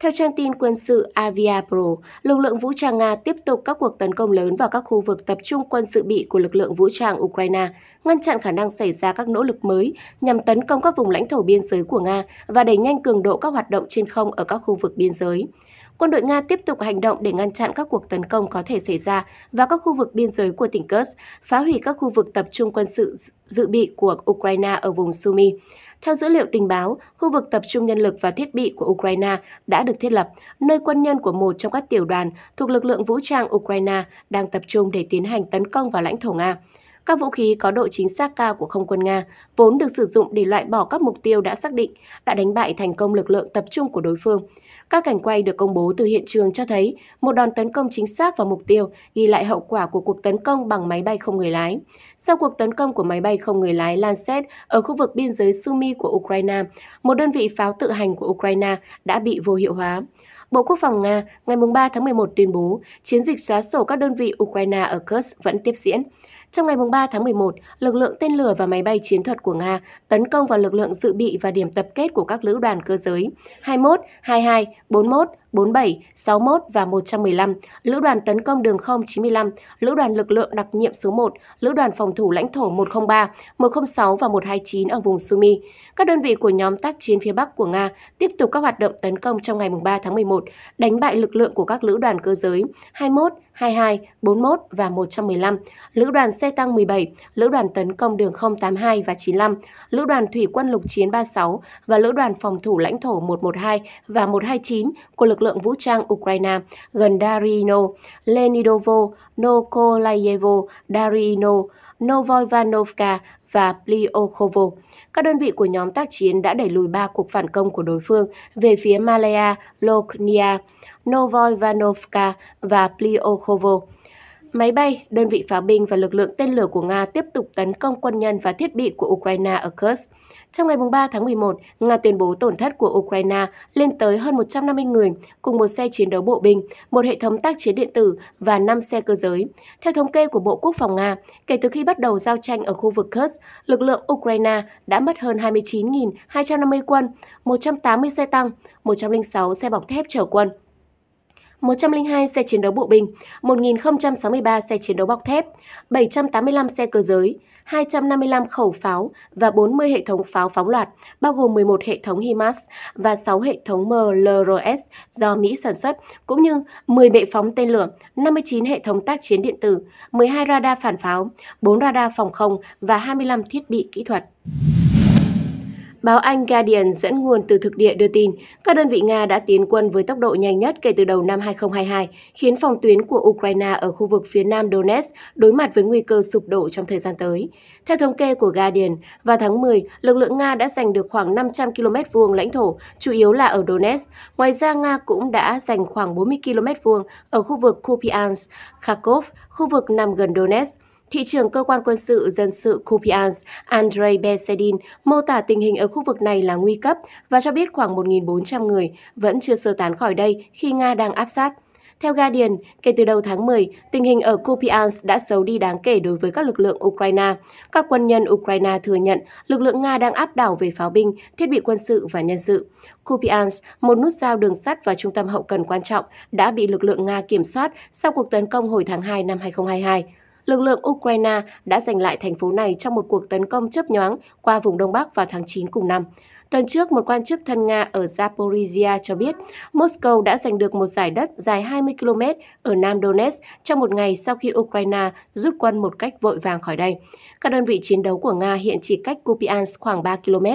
Theo trang tin quân sự Avia Pro, lực lượng vũ trang Nga tiếp tục các cuộc tấn công lớn vào các khu vực tập trung quân sự bị của lực lượng vũ trang Ukraine, ngăn chặn khả năng xảy ra các nỗ lực mới nhằm tấn công các vùng lãnh thổ biên giới của Nga và đẩy nhanh cường độ các hoạt động trên không ở các khu vực biên giới quân đội Nga tiếp tục hành động để ngăn chặn các cuộc tấn công có thể xảy ra vào các khu vực biên giới của tỉnh Kursk, phá hủy các khu vực tập trung quân sự dự bị của Ukraine ở vùng Sumy. Theo dữ liệu tình báo, khu vực tập trung nhân lực và thiết bị của Ukraine đã được thiết lập, nơi quân nhân của một trong các tiểu đoàn thuộc lực lượng vũ trang Ukraine đang tập trung để tiến hành tấn công vào lãnh thổ Nga. Các vũ khí có độ chính xác cao của không quân Nga vốn được sử dụng để loại bỏ các mục tiêu đã xác định, đã đánh bại thành công lực lượng tập trung của đối phương. Các cảnh quay được công bố từ hiện trường cho thấy một đòn tấn công chính xác vào mục tiêu, ghi lại hậu quả của cuộc tấn công bằng máy bay không người lái. Sau cuộc tấn công của máy bay không người lái Lancet ở khu vực biên giới Sumy của Ukraine, một đơn vị pháo tự hành của Ukraine đã bị vô hiệu hóa. Bộ Quốc phòng Nga ngày 3 tháng 11 tuyên bố chiến dịch xóa sổ các đơn vị Ukraine ở Kursk vẫn tiếp diễn. Trong ngày 3 tháng 11, lực lượng tên lửa và máy bay chiến thuật của Nga tấn công vào lực lượng dự bị và điểm tập kết của các lữ đoàn cơ giới 21, 22, 41, 47, 61 và 115, Lữ đoàn tấn công đường không 95, Lữ đoàn lực lượng đặc nhiệm số 1, Lữ đoàn phòng thủ lãnh thổ 103, 106 và 129 ở vùng Sumi. Các đơn vị của nhóm tác chiến phía Bắc của Nga tiếp tục các hoạt động tấn công trong ngày 3 tháng 11, đánh bại lực lượng của các lữ đoàn cơ giới 21, 22, 41 và 115, Lữ đoàn xe tăng 17, Lữ đoàn tấn công đường không 82 và 95, Lữ đoàn thủy quân lục chiến 36 và Lữ đoàn phòng thủ lãnh thổ 112 và 129 của lực lực lượng vũ trang Ukraine gần Darino, Lenidovo, Nokolayevo, Darino, Novoivanovka và Pliokhovo. Các đơn vị của nhóm tác chiến đã đẩy lùi ba cuộc phản công của đối phương về phía Malaya, Loknia, Novoivanovka và Pliokhovo. Máy bay, đơn vị pháo binh và lực lượng tên lửa của Nga tiếp tục tấn công quân nhân và thiết bị của Ukraine ở Kursk. Trong ngày 3 tháng 11, Nga tuyên bố tổn thất của Ukraine lên tới hơn 150 người, cùng một xe chiến đấu bộ binh, một hệ thống tác chiến điện tử và 5 xe cơ giới. Theo thống kê của Bộ Quốc phòng Nga, kể từ khi bắt đầu giao tranh ở khu vực Kursk, lực lượng Ukraine đã mất hơn 29.250 quân, 180 xe tăng, 106 xe bọc thép chở quân, 102 xe chiến đấu bộ binh, 1.063 xe chiến đấu bọc thép, 785 xe cơ giới, 255 khẩu pháo và 40 hệ thống pháo phóng loạt, bao gồm 11 hệ thống HIMARS và 6 hệ thống MLRS do Mỹ sản xuất, cũng như 10 bệ phóng tên lửa, 59 hệ thống tác chiến điện tử, 12 radar phản pháo, 4 radar phòng không và 25 thiết bị kỹ thuật. Báo Anh Guardian dẫn nguồn từ thực địa đưa tin, các đơn vị Nga đã tiến quân với tốc độ nhanh nhất kể từ đầu năm 2022, khiến phòng tuyến của Ukraine ở khu vực phía nam Donetsk đối mặt với nguy cơ sụp đổ trong thời gian tới. Theo thống kê của Guardian, vào tháng 10, lực lượng Nga đã giành được khoảng 500 km vuông lãnh thổ, chủ yếu là ở Donetsk. Ngoài ra, Nga cũng đã giành khoảng 40 km vuông ở khu vực Kupiansk, Kharkov, khu vực nằm gần Donetsk. Thị trưởng Cơ quan Quân sự Dân sự Kupiansk Andrei Besedin mô tả tình hình ở khu vực này là nguy cấp và cho biết khoảng 1.400 người vẫn chưa sơ tán khỏi đây khi Nga đang áp sát. Theo Guardian, kể từ đầu tháng 10, tình hình ở Kupiansk đã xấu đi đáng kể đối với các lực lượng Ukraine. Các quân nhân Ukraine thừa nhận lực lượng Nga đang áp đảo về pháo binh, thiết bị quân sự và nhân sự. Kupiansk, một nút giao đường sắt và trung tâm hậu cần quan trọng, đã bị lực lượng Nga kiểm soát sau cuộc tấn công hồi tháng 2 năm 2022 lực lượng Ukraine đã giành lại thành phố này trong một cuộc tấn công chớp nhoáng qua vùng Đông Bắc vào tháng 9 cùng năm. Tuần trước, một quan chức thân Nga ở Zaporizhia cho biết Moscow đã giành được một giải đất dài 20 km ở Nam Donetsk trong một ngày sau khi Ukraine rút quân một cách vội vàng khỏi đây. Các đơn vị chiến đấu của Nga hiện chỉ cách Kupiansk khoảng 3 km.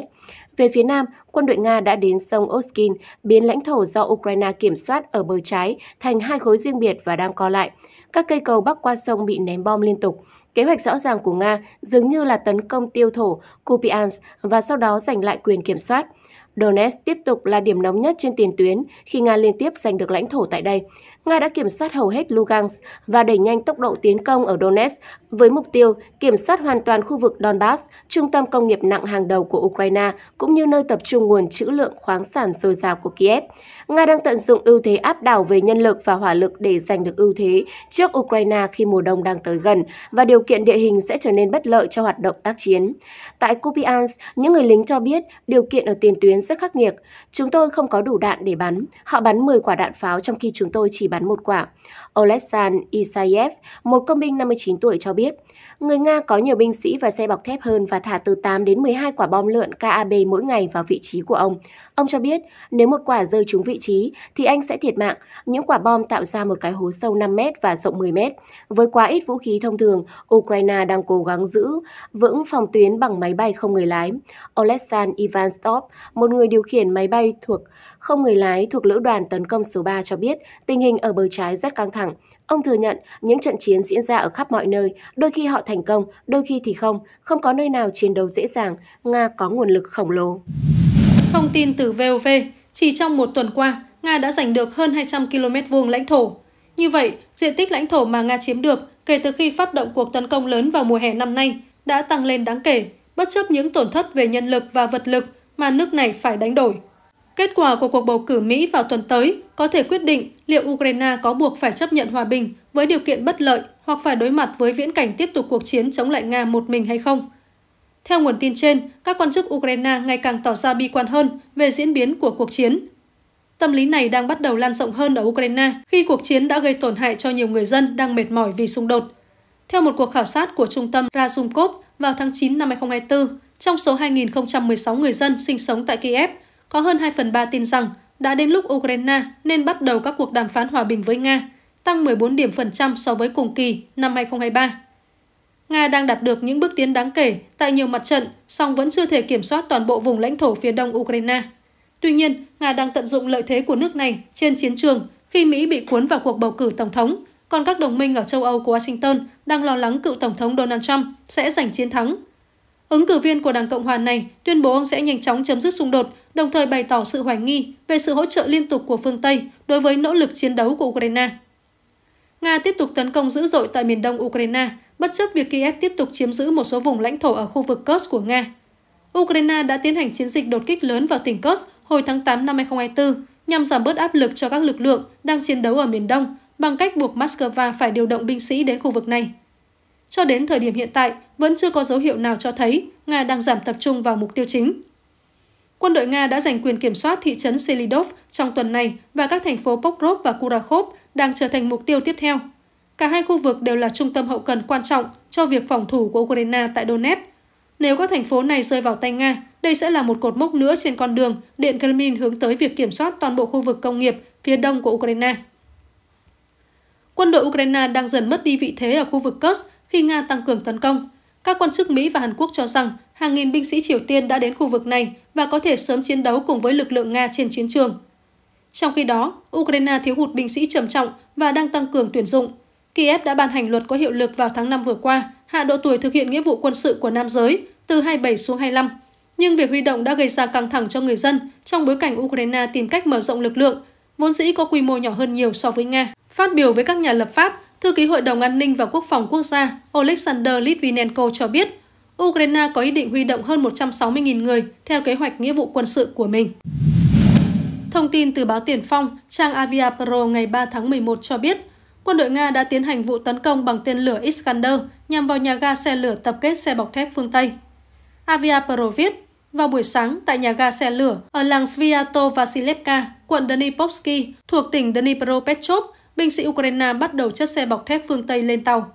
Về phía nam, quân đội Nga đã đến sông Oskin, biến lãnh thổ do Ukraine kiểm soát ở bờ trái thành hai khối riêng biệt và đang co lại – các cây cầu bắc qua sông bị ném bom liên tục. Kế hoạch rõ ràng của Nga dường như là tấn công tiêu thổ Kupiansk và sau đó giành lại quyền kiểm soát. Donetsk tiếp tục là điểm nóng nhất trên tiền tuyến khi Nga liên tiếp giành được lãnh thổ tại đây. Nga đã kiểm soát hầu hết Lugansk và đẩy nhanh tốc độ tiến công ở Donetsk với mục tiêu kiểm soát hoàn toàn khu vực Donbass, trung tâm công nghiệp nặng hàng đầu của Ukraine, cũng như nơi tập trung nguồn trữ lượng khoáng sản dồi dào của Kiev. Nga đang tận dụng ưu thế áp đảo về nhân lực và hỏa lực để giành được ưu thế trước Ukraine khi mùa đông đang tới gần và điều kiện địa hình sẽ trở nên bất lợi cho hoạt động tác chiến. Tại Kupiansk, những người lính cho biết điều kiện ở tiền tuyến rất khắc nghiệt. Chúng tôi không có đủ đạn để bắn. Họ bắn 10 quả đạn pháo trong khi chúng tôi chỉ bắn một quả. Oleksandr Isayev, một công binh 59 tuổi cho biết, người Nga có nhiều binh sĩ và xe bọc thép hơn và thả từ 8 đến 12 quả bom lượn KAB mỗi ngày vào vị trí của ông. Ông cho biết, nếu một quả rơi trúng vị trí thì anh sẽ thiệt mạng. Những quả bom tạo ra một cái hố sâu 5 mét và rộng 10 mét. Với quá ít vũ khí thông thường, Ukraine đang cố gắng giữ vững phòng tuyến bằng máy bay không người lái. Olesan Ivanstov, một người điều khiển máy bay thuộc không người lái thuộc lữ đoàn tấn công số 3 cho biết tình hình ở bờ trái rất căng thẳng. Ông thừa nhận những trận chiến diễn ra ở khắp mọi nơi, đôi khi họ thành công, đôi khi thì không, không có nơi nào chiến đấu dễ dàng, Nga có nguồn lực khổng lồ. Thông tin từ VOV, chỉ trong một tuần qua, Nga đã giành được hơn 200 km vuông lãnh thổ. Như vậy, diện tích lãnh thổ mà Nga chiếm được kể từ khi phát động cuộc tấn công lớn vào mùa hè năm nay đã tăng lên đáng kể, bất chấp những tổn thất về nhân lực và vật lực mà nước này phải đánh đổi. Kết quả của cuộc bầu cử Mỹ vào tuần tới có thể quyết định liệu Ukraine có buộc phải chấp nhận hòa bình với điều kiện bất lợi hoặc phải đối mặt với viễn cảnh tiếp tục cuộc chiến chống lại Nga một mình hay không. Theo nguồn tin trên, các quan chức Ukraine ngày càng tỏ ra bi quan hơn về diễn biến của cuộc chiến. Tâm lý này đang bắt đầu lan rộng hơn ở Ukraine khi cuộc chiến đã gây tổn hại cho nhiều người dân đang mệt mỏi vì xung đột. Theo một cuộc khảo sát của trung tâm Razumkov vào tháng 9 năm 2024, trong số 2.016 người dân sinh sống tại Kiev, có hơn 2 phần 3 tin rằng đã đến lúc Ukraine nên bắt đầu các cuộc đàm phán hòa bình với Nga, tăng 14 điểm phần trăm so với cùng kỳ năm 2023. Nga đang đạt được những bước tiến đáng kể tại nhiều mặt trận, song vẫn chưa thể kiểm soát toàn bộ vùng lãnh thổ phía đông Ukraine. Tuy nhiên, Nga đang tận dụng lợi thế của nước này trên chiến trường khi Mỹ bị cuốn vào cuộc bầu cử tổng thống, còn các đồng minh ở châu Âu của Washington đang lo lắng cựu tổng thống Donald Trump sẽ giành chiến thắng Ứng cử viên của Đảng Cộng hòa này tuyên bố ông sẽ nhanh chóng chấm dứt xung đột, đồng thời bày tỏ sự hoài nghi về sự hỗ trợ liên tục của phương Tây đối với nỗ lực chiến đấu của Ukraine. Nga tiếp tục tấn công dữ dội tại miền đông Ukraine, bất chấp việc Kiev tiếp tục chiếm giữ một số vùng lãnh thổ ở khu vực Kursk của Nga. Ukraine đã tiến hành chiến dịch đột kích lớn vào tỉnh Kursk hồi tháng 8 năm 2024 nhằm giảm bớt áp lực cho các lực lượng đang chiến đấu ở miền đông bằng cách buộc Moscow phải điều động binh sĩ đến khu vực này cho đến thời điểm hiện tại vẫn chưa có dấu hiệu nào cho thấy Nga đang giảm tập trung vào mục tiêu chính. Quân đội Nga đã giành quyền kiểm soát thị trấn Selidov trong tuần này và các thành phố Pokrov và Kurakhov đang trở thành mục tiêu tiếp theo. Cả hai khu vực đều là trung tâm hậu cần quan trọng cho việc phòng thủ của Ukraine tại Donetsk. Nếu các thành phố này rơi vào tay Nga, đây sẽ là một cột mốc nữa trên con đường Điện Kremlin hướng tới việc kiểm soát toàn bộ khu vực công nghiệp phía đông của Ukraine. Quân đội Ukraine đang dần mất đi vị thế ở khu vực Kursk khi Nga tăng cường tấn công. Các quan chức Mỹ và Hàn Quốc cho rằng hàng nghìn binh sĩ Triều Tiên đã đến khu vực này và có thể sớm chiến đấu cùng với lực lượng Nga trên chiến trường. Trong khi đó, Ukraine thiếu hụt binh sĩ trầm trọng và đang tăng cường tuyển dụng. Kiev đã ban hành luật có hiệu lực vào tháng 5 vừa qua, hạ độ tuổi thực hiện nghĩa vụ quân sự của nam giới từ 27 xuống 25. Nhưng việc huy động đã gây ra căng thẳng cho người dân trong bối cảnh Ukraine tìm cách mở rộng lực lượng, vốn dĩ có quy mô nhỏ hơn nhiều so với Nga. Phát biểu với các nhà lập pháp, Thư ký Hội đồng An ninh và Quốc phòng Quốc gia Oleksandr Litvinenko cho biết, Ukraine có ý định huy động hơn 160.000 người theo kế hoạch nghĩa vụ quân sự của mình. Thông tin từ báo Tiền Phong, trang Avia Pro ngày 3 tháng 11 cho biết, quân đội Nga đã tiến hành vụ tấn công bằng tên lửa Iskander nhằm vào nhà ga xe lửa tập kết xe bọc thép phương Tây. Avia Pro viết, vào buổi sáng tại nhà ga xe lửa ở làng Sviato Vasilevka, quận Dnipropsky thuộc tỉnh Dnipropetrovsk, binh sĩ Ukraine bắt đầu chất xe bọc thép phương Tây lên tàu.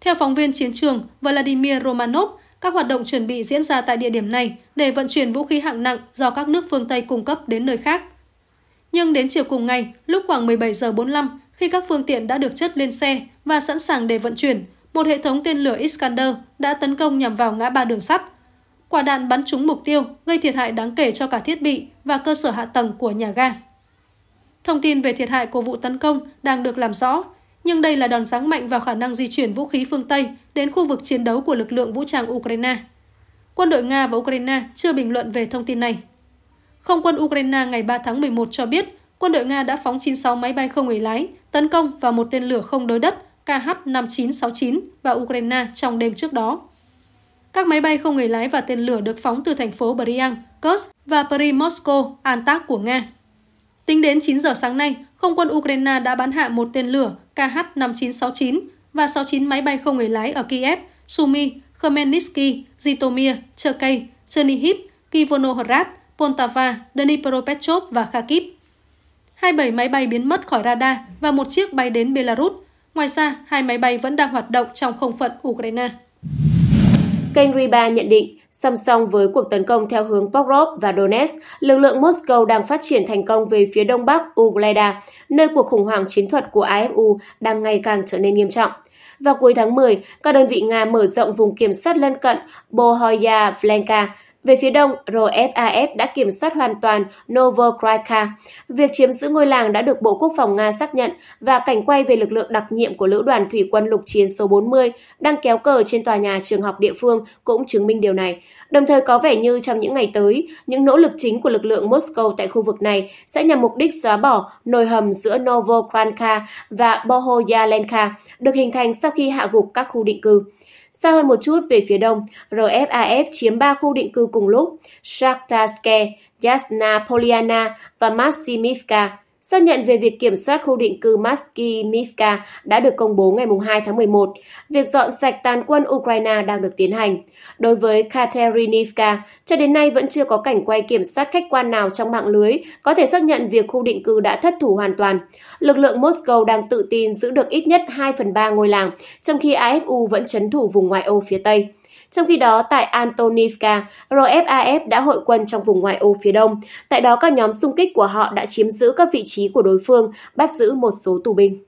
Theo phóng viên chiến trường Vladimir Romanov, các hoạt động chuẩn bị diễn ra tại địa điểm này để vận chuyển vũ khí hạng nặng do các nước phương Tây cung cấp đến nơi khác. Nhưng đến chiều cùng ngày, lúc khoảng 17 giờ 45, khi các phương tiện đã được chất lên xe và sẵn sàng để vận chuyển, một hệ thống tên lửa Iskander đã tấn công nhằm vào ngã ba đường sắt. Quả đạn bắn trúng mục tiêu, gây thiệt hại đáng kể cho cả thiết bị và cơ sở hạ tầng của nhà ga. Thông tin về thiệt hại của vụ tấn công đang được làm rõ, nhưng đây là đòn giáng mạnh vào khả năng di chuyển vũ khí phương Tây đến khu vực chiến đấu của lực lượng vũ trang Ukraine. Quân đội Nga và Ukraine chưa bình luận về thông tin này. Không quân Ukraine ngày 3 tháng 11 cho biết quân đội Nga đã phóng 96 máy bay không người lái, tấn công vào một tên lửa không đối đất KH-5969 vào Ukraine trong đêm trước đó. Các máy bay không người lái và tên lửa được phóng từ thành phố Bryansk, Kursk và Primorsko, tác của Nga. Tính đến 9 giờ sáng nay, không quân Ukraine đã bắn hạ một tên lửa KH-5969 và 69 máy bay không người lái ở Kiev, Sumy, Khmelnytsky, Zitomir, Cherkay, Chernihiv, Kivonohrad, Poltava, Dnipropetrovsk và Kharkiv. 27 máy bay biến mất khỏi radar và một chiếc bay đến Belarus. Ngoài ra, hai máy bay vẫn đang hoạt động trong không phận Ukraine. Kênh Riba nhận định, song song với cuộc tấn công theo hướng Pokrov và Donetsk, lực lượng Moscow đang phát triển thành công về phía đông bắc Ukraine, nơi cuộc khủng hoảng chiến thuật của AFU đang ngày càng trở nên nghiêm trọng. Vào cuối tháng 10, các đơn vị Nga mở rộng vùng kiểm soát lân cận Bohoya Vlenka, về phía đông, RFAF đã kiểm soát hoàn toàn Novokraka. Việc chiếm giữ ngôi làng đã được Bộ Quốc phòng Nga xác nhận và cảnh quay về lực lượng đặc nhiệm của Lữ đoàn Thủy quân lục chiến số 40 đang kéo cờ trên tòa nhà trường học địa phương cũng chứng minh điều này. Đồng thời có vẻ như trong những ngày tới, những nỗ lực chính của lực lượng Moscow tại khu vực này sẽ nhằm mục đích xóa bỏ nồi hầm giữa Novokranka và Bohoyalenka được hình thành sau khi hạ gục các khu định cư. Xa hơn một chút về phía đông, RFAF chiếm 3 khu định cư cùng lúc, Shakhtarske, Yasna Poliana và Maximivka. Xác nhận về việc kiểm soát khu định cư Maski Mivka đã được công bố ngày 2 tháng 11. Việc dọn sạch tàn quân Ukraine đang được tiến hành. Đối với Katerinivka, cho đến nay vẫn chưa có cảnh quay kiểm soát khách quan nào trong mạng lưới có thể xác nhận việc khu định cư đã thất thủ hoàn toàn. Lực lượng Moscow đang tự tin giữ được ít nhất 2 phần 3 ngôi làng, trong khi AFU vẫn chấn thủ vùng ngoại ô phía Tây. Trong khi đó, tại Antonivka, RFAF đã hội quân trong vùng ngoại ô phía đông. Tại đó, các nhóm xung kích của họ đã chiếm giữ các vị trí của đối phương, bắt giữ một số tù binh.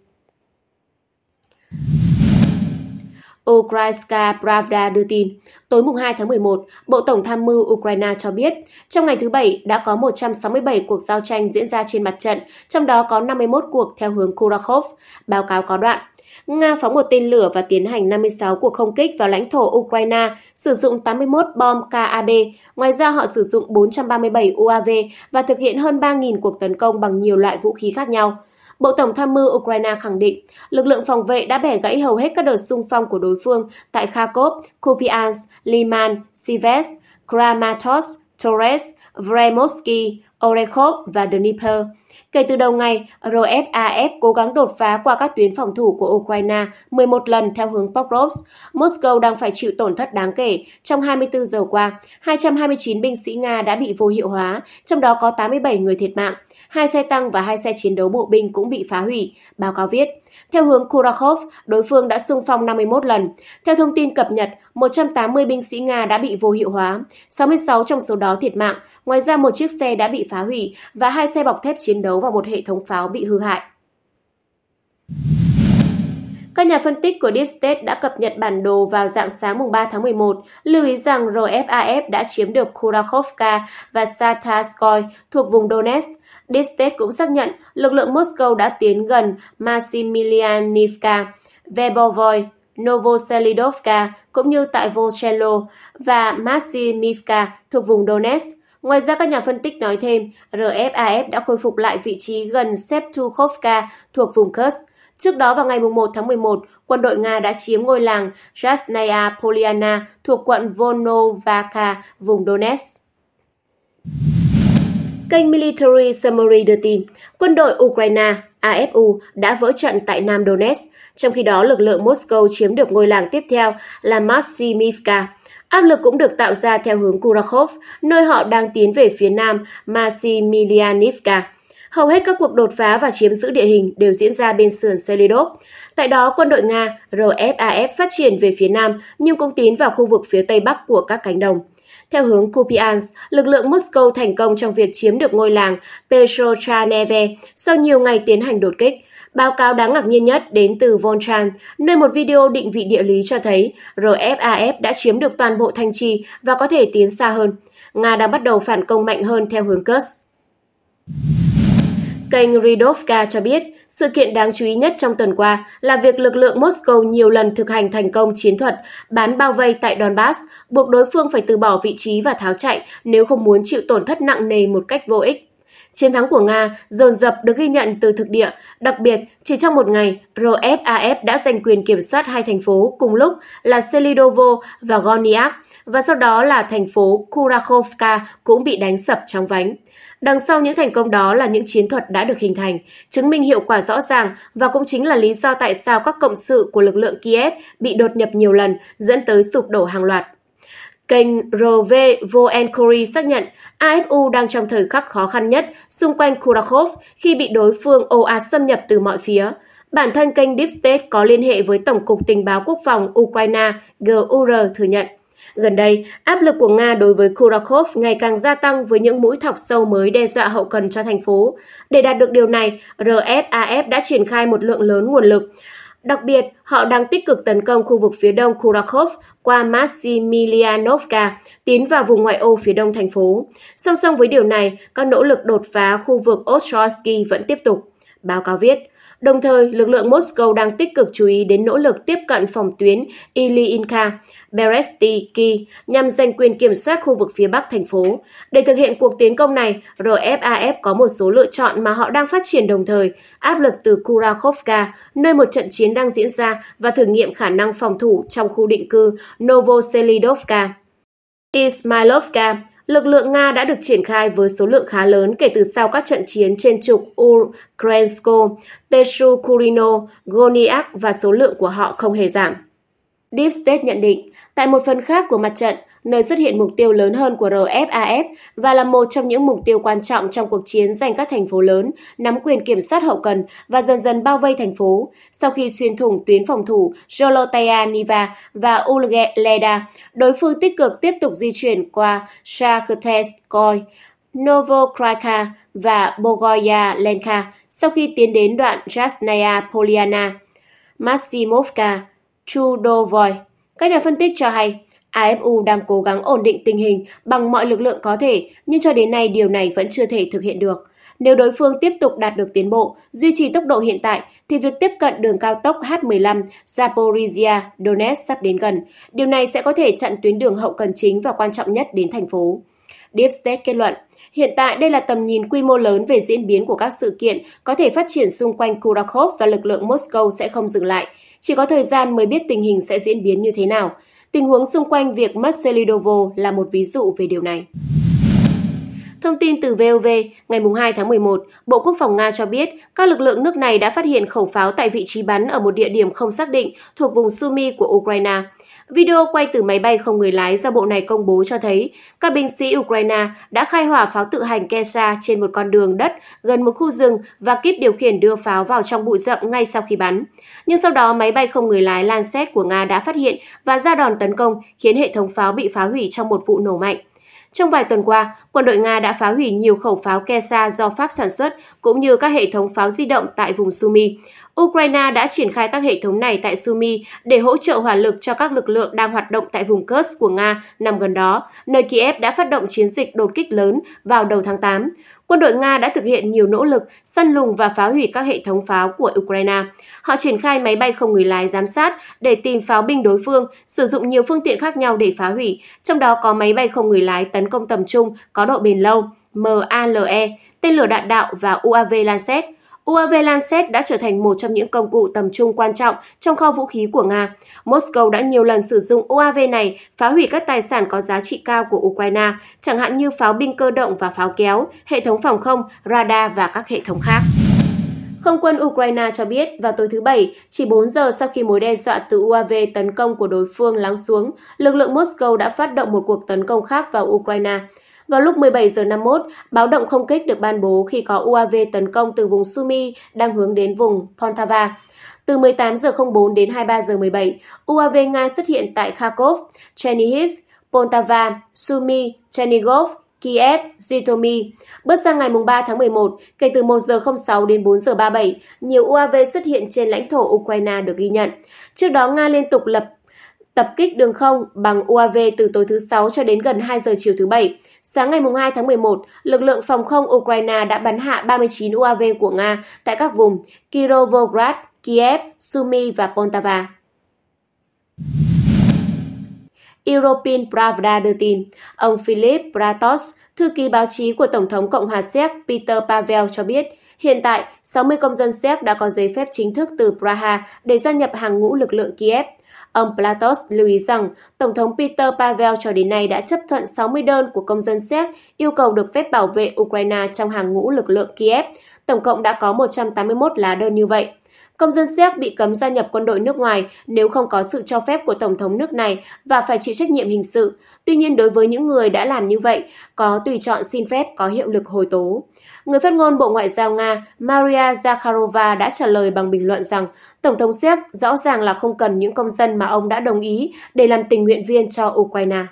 Ukrainska Pravda đưa tin, tối mùng 2 tháng 11, Bộ Tổng tham mưu Ukraine cho biết, trong ngày thứ Bảy đã có 167 cuộc giao tranh diễn ra trên mặt trận, trong đó có 51 cuộc theo hướng Kurakhov. Báo cáo có đoạn, Nga phóng một tên lửa và tiến hành 56 cuộc không kích vào lãnh thổ Ukraine, sử dụng 81 bom KAB. Ngoài ra, họ sử dụng 437 UAV và thực hiện hơn 3.000 cuộc tấn công bằng nhiều loại vũ khí khác nhau. Bộ Tổng tham mưu Ukraine khẳng định lực lượng phòng vệ đã bẻ gãy hầu hết các đợt xung phong của đối phương tại Kharkov, Kupiansk, Liman, Sives, Kramatorsk, Torres, Vremovsky, Orekhov và Dnipro. Kể từ đầu ngày, RFAF cố gắng đột phá qua các tuyến phòng thủ của Ukraine 11 lần theo hướng Pokrovsk. Moscow đang phải chịu tổn thất đáng kể. Trong 24 giờ qua, 229 binh sĩ Nga đã bị vô hiệu hóa, trong đó có 87 người thiệt mạng. Hai xe tăng và hai xe chiến đấu bộ binh cũng bị phá hủy, báo cáo viết. Theo hướng Kurakhov, đối phương đã xung phong 51 lần. Theo thông tin cập nhật, 180 binh sĩ Nga đã bị vô hiệu hóa, 66 trong số đó thiệt mạng, ngoài ra một chiếc xe đã bị phá hủy và hai xe bọc thép chiến đấu và một hệ thống pháo bị hư hại. Các nhà phân tích của Deep State đã cập nhật bản đồ vào dạng sáng mùng 3 tháng 11, lưu ý rằng RFAF đã chiếm được Kurakhovka và Satarskoy thuộc vùng Donetsk Deep State cũng xác nhận lực lượng Moscow đã tiến gần Maximilianivka, Vebovoi, Novoselidovka cũng như tại Volchelo và Maximivka thuộc vùng Donetsk. Ngoài ra, các nhà phân tích nói thêm, RFAF đã khôi phục lại vị trí gần Septukhovka thuộc vùng Kursk. Trước đó vào ngày 1 tháng 11, quân đội Nga đã chiếm ngôi làng Krasnaya Poliana thuộc quận Volnovakha, vùng Donetsk. Kênh Military Summary đưa tin, quân đội Ukraine AFU đã vỡ trận tại Nam Donetsk, trong khi đó lực lượng Moscow chiếm được ngôi làng tiếp theo là Maximivka. Áp lực cũng được tạo ra theo hướng Kurakhov, nơi họ đang tiến về phía nam Maximilianivka. Hầu hết các cuộc đột phá và chiếm giữ địa hình đều diễn ra bên sườn Selidov. Tại đó, quân đội Nga RFAF phát triển về phía nam nhưng cũng tiến vào khu vực phía tây bắc của các cánh đồng. Theo hướng Kupiansk, lực lượng Moscow thành công trong việc chiếm được ngôi làng Petrochaneve sau nhiều ngày tiến hành đột kích. Báo cáo đáng ngạc nhiên nhất đến từ Volchan, nơi một video định vị địa lý cho thấy RFAF đã chiếm được toàn bộ thành trì và có thể tiến xa hơn. Nga đang bắt đầu phản công mạnh hơn theo hướng Kursk. Kênh Ridovka cho biết, sự kiện đáng chú ý nhất trong tuần qua là việc lực lượng Moscow nhiều lần thực hành thành công chiến thuật bán bao vây tại Donbass, buộc đối phương phải từ bỏ vị trí và tháo chạy nếu không muốn chịu tổn thất nặng nề một cách vô ích. Chiến thắng của Nga dồn dập được ghi nhận từ thực địa, đặc biệt chỉ trong một ngày, RFAF đã giành quyền kiểm soát hai thành phố cùng lúc là Selidovo và Gorniak, và sau đó là thành phố Kurakhovka cũng bị đánh sập trong vánh. Đằng sau những thành công đó là những chiến thuật đã được hình thành, chứng minh hiệu quả rõ ràng và cũng chính là lý do tại sao các cộng sự của lực lượng Kiev bị đột nhập nhiều lần, dẫn tới sụp đổ hàng loạt. Kênh Rv Voenkory xác nhận AFU đang trong thời khắc khó khăn nhất xung quanh Kurakov khi bị đối phương ồ ạt xâm nhập từ mọi phía. Bản thân kênh Deep State có liên hệ với Tổng cục Tình báo Quốc phòng Ukraine GUR thừa nhận Gần đây, áp lực của Nga đối với Kurakov ngày càng gia tăng với những mũi thọc sâu mới đe dọa hậu cần cho thành phố. Để đạt được điều này, RFAF đã triển khai một lượng lớn nguồn lực. Đặc biệt, họ đang tích cực tấn công khu vực phía đông Kurakov qua Maximilianovka, tiến vào vùng ngoại ô phía đông thành phố. Song song với điều này, các nỗ lực đột phá khu vực Ostrowski vẫn tiếp tục. Báo cáo viết, Đồng thời, lực lượng Moscow đang tích cực chú ý đến nỗ lực tiếp cận phòng tuyến Ilyinka, Berestiki nhằm giành quyền kiểm soát khu vực phía bắc thành phố. Để thực hiện cuộc tiến công này, RFAF có một số lựa chọn mà họ đang phát triển đồng thời, áp lực từ Kurakhovka, nơi một trận chiến đang diễn ra và thử nghiệm khả năng phòng thủ trong khu định cư Novoselidovka. Ismailovka, lực lượng Nga đã được triển khai với số lượng khá lớn kể từ sau các trận chiến trên trục Ukrensko, Teshukurino, Goniak và số lượng của họ không hề giảm. Deep State nhận định, tại một phần khác của mặt trận, nơi xuất hiện mục tiêu lớn hơn của RFAF và là một trong những mục tiêu quan trọng trong cuộc chiến giành các thành phố lớn, nắm quyền kiểm soát hậu cần và dần dần bao vây thành phố. Sau khi xuyên thủng tuyến phòng thủ Jolotaya Niva và Ulgeleda, đối phương tích cực tiếp tục di chuyển qua Shakhtarskoy, Novokraka và Bogoya Lenka sau khi tiến đến đoạn Jasnaya Poliana, Maximovka, Chudovoy. Các nhà phân tích cho hay, AFU đang cố gắng ổn định tình hình bằng mọi lực lượng có thể, nhưng cho đến nay điều này vẫn chưa thể thực hiện được. Nếu đối phương tiếp tục đạt được tiến bộ, duy trì tốc độ hiện tại, thì việc tiếp cận đường cao tốc H15 Zaporizhia Donetsk sắp đến gần. Điều này sẽ có thể chặn tuyến đường hậu cần chính và quan trọng nhất đến thành phố. Deep State kết luận, hiện tại đây là tầm nhìn quy mô lớn về diễn biến của các sự kiện có thể phát triển xung quanh Kurakov và lực lượng Moscow sẽ không dừng lại. Chỉ có thời gian mới biết tình hình sẽ diễn biến như thế nào. Tình huống xung quanh việc mất Selidovo là một ví dụ về điều này. Thông tin từ VOV, ngày 2 tháng 11, Bộ Quốc phòng Nga cho biết các lực lượng nước này đã phát hiện khẩu pháo tại vị trí bắn ở một địa điểm không xác định thuộc vùng Sumy của Ukraine. Video quay từ máy bay không người lái do bộ này công bố cho thấy các binh sĩ Ukraine đã khai hỏa pháo tự hành Kesa trên một con đường đất gần một khu rừng và kíp điều khiển đưa pháo vào trong bụi rậm ngay sau khi bắn. Nhưng sau đó, máy bay không người lái Lancet của Nga đã phát hiện và ra đòn tấn công khiến hệ thống pháo bị phá hủy trong một vụ nổ mạnh. Trong vài tuần qua, quân đội Nga đã phá hủy nhiều khẩu pháo Kesa do Pháp sản xuất cũng như các hệ thống pháo di động tại vùng Sumy. Ukraine đã triển khai các hệ thống này tại Sumy để hỗ trợ hỏa lực cho các lực lượng đang hoạt động tại vùng Kursk của Nga nằm gần đó, nơi Kiev đã phát động chiến dịch đột kích lớn vào đầu tháng 8. Quân đội Nga đã thực hiện nhiều nỗ lực săn lùng và phá hủy các hệ thống pháo của Ukraine. Họ triển khai máy bay không người lái giám sát để tìm pháo binh đối phương, sử dụng nhiều phương tiện khác nhau để phá hủy, trong đó có máy bay không người lái tấn công tầm trung có độ bền lâu, MALE, tên lửa đạn đạo và UAV Lancet – UAV Lancet đã trở thành một trong những công cụ tầm trung quan trọng trong kho vũ khí của Nga. Moscow đã nhiều lần sử dụng UAV này phá hủy các tài sản có giá trị cao của Ukraine, chẳng hạn như pháo binh cơ động và pháo kéo, hệ thống phòng không, radar và các hệ thống khác. Không quân Ukraine cho biết vào tối thứ Bảy, chỉ 4 giờ sau khi mối đe dọa từ UAV tấn công của đối phương lắng xuống, lực lượng Moscow đã phát động một cuộc tấn công khác vào Ukraine. Vào lúc 17 giờ 51, báo động không kích được ban bố khi có UAV tấn công từ vùng Sumi đang hướng đến vùng Poltava. Từ 18 giờ 04 đến 23 giờ 17, UAV Nga xuất hiện tại Kharkov, Chernihiv, Poltava, Sumi, Chernigov, Kiev, Zhytomyr. Bước sang ngày 3 tháng 11, kể từ 1 giờ 06 đến 4 giờ 37, nhiều UAV xuất hiện trên lãnh thổ Ukraine được ghi nhận. Trước đó, Nga liên tục lập tập kích đường không bằng UAV từ tối thứ Sáu cho đến gần 2 giờ chiều thứ Bảy. Sáng ngày 2 tháng 11, lực lượng phòng không Ukraine đã bắn hạ 39 UAV của Nga tại các vùng Kirovograd, Kiev, Sumy và Poltava. European Pravda đưa tin, ông Philip bratos thư ký báo chí của Tổng thống Cộng hòa Séc Peter Pavel cho biết, hiện tại 60 công dân Séc đã có giấy phép chính thức từ Praha để gia nhập hàng ngũ lực lượng Kiev – Ông Platos lưu ý rằng Tổng thống Peter Pavel cho đến nay đã chấp thuận 60 đơn của công dân Séc yêu cầu được phép bảo vệ Ukraine trong hàng ngũ lực lượng Kiev. Tổng cộng đã có 181 lá đơn như vậy. Công dân Séc bị cấm gia nhập quân đội nước ngoài nếu không có sự cho phép của Tổng thống nước này và phải chịu trách nhiệm hình sự. Tuy nhiên, đối với những người đã làm như vậy, có tùy chọn xin phép có hiệu lực hồi tố. Người phát ngôn Bộ Ngoại giao Nga Maria Zakharova đã trả lời bằng bình luận rằng Tổng thống Séc rõ ràng là không cần những công dân mà ông đã đồng ý để làm tình nguyện viên cho Ukraine.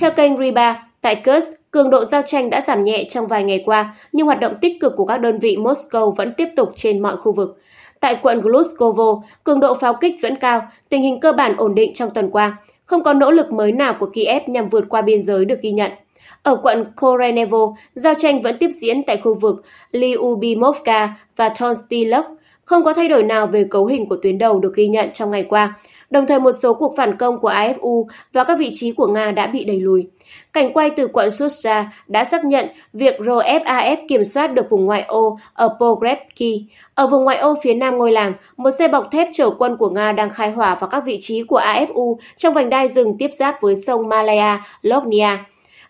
Theo kênh Riba, tại Kursk, Cường độ giao tranh đã giảm nhẹ trong vài ngày qua, nhưng hoạt động tích cực của các đơn vị Moscow vẫn tiếp tục trên mọi khu vực. Tại quận Gluskovo, cường độ pháo kích vẫn cao, tình hình cơ bản ổn định trong tuần qua. Không có nỗ lực mới nào của Kiev nhằm vượt qua biên giới được ghi nhận. Ở quận Korenevo, giao tranh vẫn tiếp diễn tại khu vực Lyubimovka và Tonstilok. Không có thay đổi nào về cấu hình của tuyến đầu được ghi nhận trong ngày qua. Đồng thời một số cuộc phản công của AFU và các vị trí của Nga đã bị đẩy lùi. Cảnh quay từ quận Susa đã xác nhận việc RFAF kiểm soát được vùng ngoại ô ở Pogrebki. Ở vùng ngoại ô phía nam ngôi làng, một xe bọc thép chở quân của Nga đang khai hỏa vào các vị trí của AFU trong vành đai rừng tiếp giáp với sông Malaya, Lognia.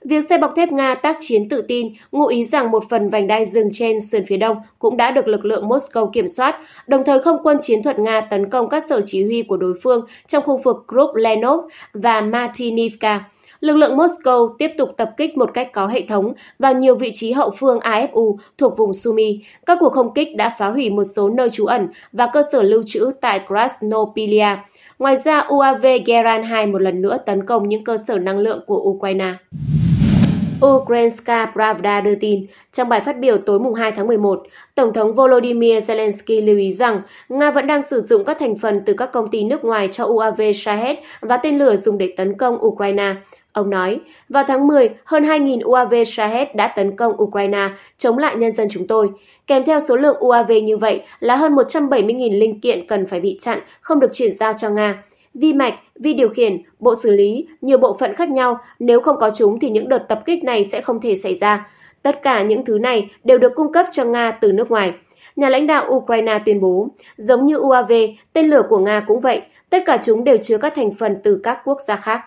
Việc xe bọc thép Nga tác chiến tự tin ngụ ý rằng một phần vành đai rừng trên sườn phía đông cũng đã được lực lượng Moscow kiểm soát, đồng thời không quân chiến thuật Nga tấn công các sở chỉ huy của đối phương trong khu vực Kruplenov và Martinivka lực lượng Moscow tiếp tục tập kích một cách có hệ thống vào nhiều vị trí hậu phương AFU thuộc vùng Sumy. Các cuộc không kích đã phá hủy một số nơi trú ẩn và cơ sở lưu trữ tại Krasnopilia. Ngoài ra, UAV Geran 2 một lần nữa tấn công những cơ sở năng lượng của Ukraine. Ukrainska Pravda đưa tin, trong bài phát biểu tối mùng 2 tháng 11, Tổng thống Volodymyr Zelensky lưu ý rằng Nga vẫn đang sử dụng các thành phần từ các công ty nước ngoài cho UAV Shahed và tên lửa dùng để tấn công Ukraine. Ông nói, vào tháng 10, hơn 2.000 UAV Shahed đã tấn công Ukraine chống lại nhân dân chúng tôi. Kèm theo số lượng UAV như vậy là hơn 170.000 linh kiện cần phải bị chặn, không được chuyển giao cho Nga. Vi mạch, vi điều khiển, bộ xử lý, nhiều bộ phận khác nhau, nếu không có chúng thì những đợt tập kích này sẽ không thể xảy ra. Tất cả những thứ này đều được cung cấp cho Nga từ nước ngoài. Nhà lãnh đạo Ukraine tuyên bố, giống như UAV, tên lửa của Nga cũng vậy, tất cả chúng đều chứa các thành phần từ các quốc gia khác.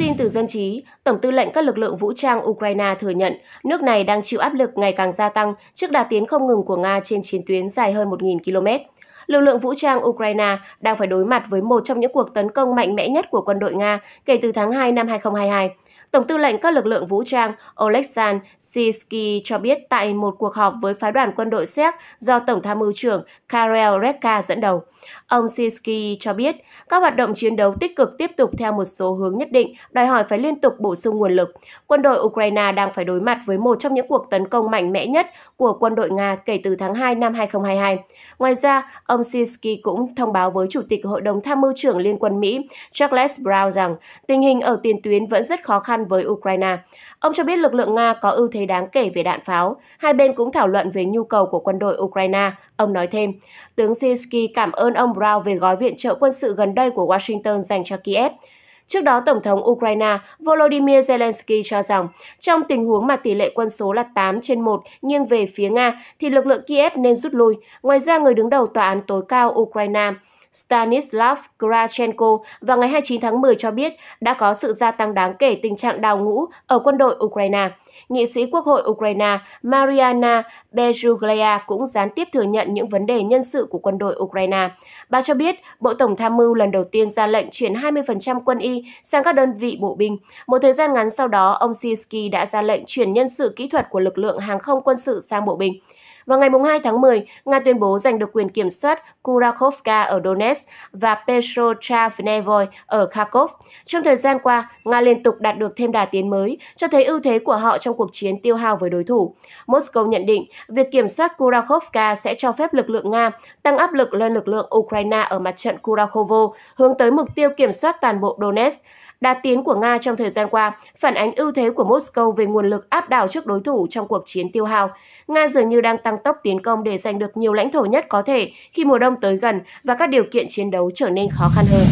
tin từ dân trí, Tổng tư lệnh các lực lượng vũ trang Ukraine thừa nhận nước này đang chịu áp lực ngày càng gia tăng trước đà tiến không ngừng của Nga trên chiến tuyến dài hơn 1.000 km. Lực lượng vũ trang Ukraine đang phải đối mặt với một trong những cuộc tấn công mạnh mẽ nhất của quân đội Nga kể từ tháng 2 năm 2022. Tổng tư lệnh các lực lượng vũ trang Oleksandr Sisky cho biết tại một cuộc họp với phái đoàn quân đội Séc do Tổng tham mưu trưởng Karel reka dẫn đầu. Ông Sisky cho biết, các hoạt động chiến đấu tích cực tiếp tục theo một số hướng nhất định, đòi hỏi phải liên tục bổ sung nguồn lực. Quân đội Ukraine đang phải đối mặt với một trong những cuộc tấn công mạnh mẽ nhất của quân đội Nga kể từ tháng 2 năm 2022. Ngoài ra, ông Sisky cũng thông báo với Chủ tịch Hội đồng Tham mưu trưởng Liên quân Mỹ Charles Brown rằng tình hình ở tiền tuyến vẫn rất khó khăn với Ukraine. Ông cho biết lực lượng Nga có ưu thế đáng kể về đạn pháo. Hai bên cũng thảo luận về nhu cầu của quân đội Ukraine. Ông nói thêm, tướng Sisky cảm ơn ông Brown về gói viện trợ quân sự gần đây của Washington dành cho Kiev. Trước đó, Tổng thống Ukraine Volodymyr Zelensky cho rằng trong tình huống mà tỷ lệ quân số là 8 trên 1 nghiêng về phía Nga thì lực lượng Kiev nên rút lui. Ngoài ra, người đứng đầu tòa án tối cao Ukraine Stanislav Grachenko vào ngày 29 tháng 10 cho biết đã có sự gia tăng đáng kể tình trạng đào ngũ ở quân đội Ukraine nghị sĩ Quốc hội Ukraine Mariana Bezhuglya cũng gián tiếp thừa nhận những vấn đề nhân sự của quân đội Ukraine. Bà cho biết, Bộ Tổng tham mưu lần đầu tiên ra lệnh chuyển 20% quân y sang các đơn vị bộ binh. Một thời gian ngắn sau đó, ông Sisky đã ra lệnh chuyển nhân sự kỹ thuật của lực lượng hàng không quân sự sang bộ binh. Vào ngày 2 tháng 10, Nga tuyên bố giành được quyền kiểm soát Kurakhovka ở Donetsk và Petrochavnevoy ở Kharkov. Trong thời gian qua, Nga liên tục đạt được thêm đà tiến mới, cho thấy ưu thế của họ trong cuộc chiến tiêu hao với đối thủ. Moscow nhận định việc kiểm soát Kurakhovka sẽ cho phép lực lượng Nga tăng áp lực lên lực lượng Ukraine ở mặt trận Kurakhovo, hướng tới mục tiêu kiểm soát toàn bộ Donetsk đạt tiến của Nga trong thời gian qua phản ánh ưu thế của Moscow về nguồn lực áp đảo trước đối thủ trong cuộc chiến tiêu hao. Nga dường như đang tăng tốc tiến công để giành được nhiều lãnh thổ nhất có thể khi mùa đông tới gần và các điều kiện chiến đấu trở nên khó khăn hơn.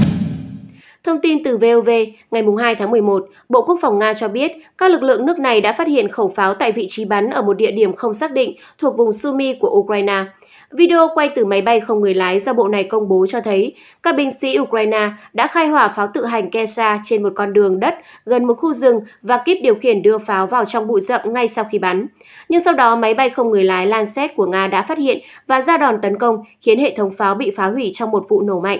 Thông tin từ VOV, ngày 2 tháng 11, Bộ Quốc phòng Nga cho biết các lực lượng nước này đã phát hiện khẩu pháo tại vị trí bắn ở một địa điểm không xác định thuộc vùng Sumy của Ukraine. Video quay từ máy bay không người lái do bộ này công bố cho thấy các binh sĩ Ukraine đã khai hỏa pháo tự hành Kesha trên một con đường đất gần một khu rừng và kíp điều khiển đưa pháo vào trong bụi rậm ngay sau khi bắn. Nhưng sau đó, máy bay không người lái Lancet của Nga đã phát hiện và ra đòn tấn công khiến hệ thống pháo bị phá hủy trong một vụ nổ mạnh.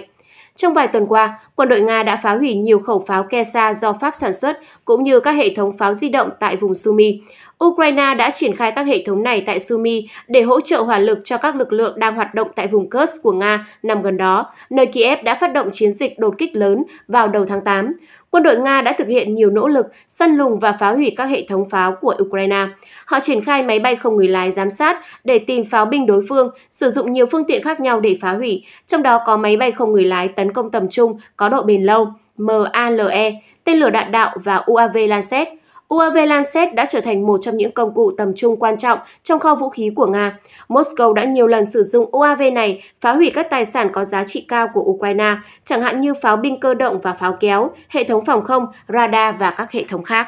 Trong vài tuần qua, quân đội Nga đã phá hủy nhiều khẩu pháo Kesa do Pháp sản xuất cũng như các hệ thống pháo di động tại vùng Sumi. Ukraine đã triển khai các hệ thống này tại Sumy để hỗ trợ hỏa lực cho các lực lượng đang hoạt động tại vùng Kursk của Nga nằm gần đó, nơi Kiev đã phát động chiến dịch đột kích lớn vào đầu tháng 8. Quân đội Nga đã thực hiện nhiều nỗ lực săn lùng và phá hủy các hệ thống pháo của Ukraine. Họ triển khai máy bay không người lái giám sát để tìm pháo binh đối phương, sử dụng nhiều phương tiện khác nhau để phá hủy, trong đó có máy bay không người lái tấn công tầm trung có độ bền lâu, MALE, tên lửa đạn đạo và UAV Lancet. UAV Lancet đã trở thành một trong những công cụ tầm trung quan trọng trong kho vũ khí của Nga. Moscow đã nhiều lần sử dụng UAV này phá hủy các tài sản có giá trị cao của Ukraine, chẳng hạn như pháo binh cơ động và pháo kéo, hệ thống phòng không, radar và các hệ thống khác.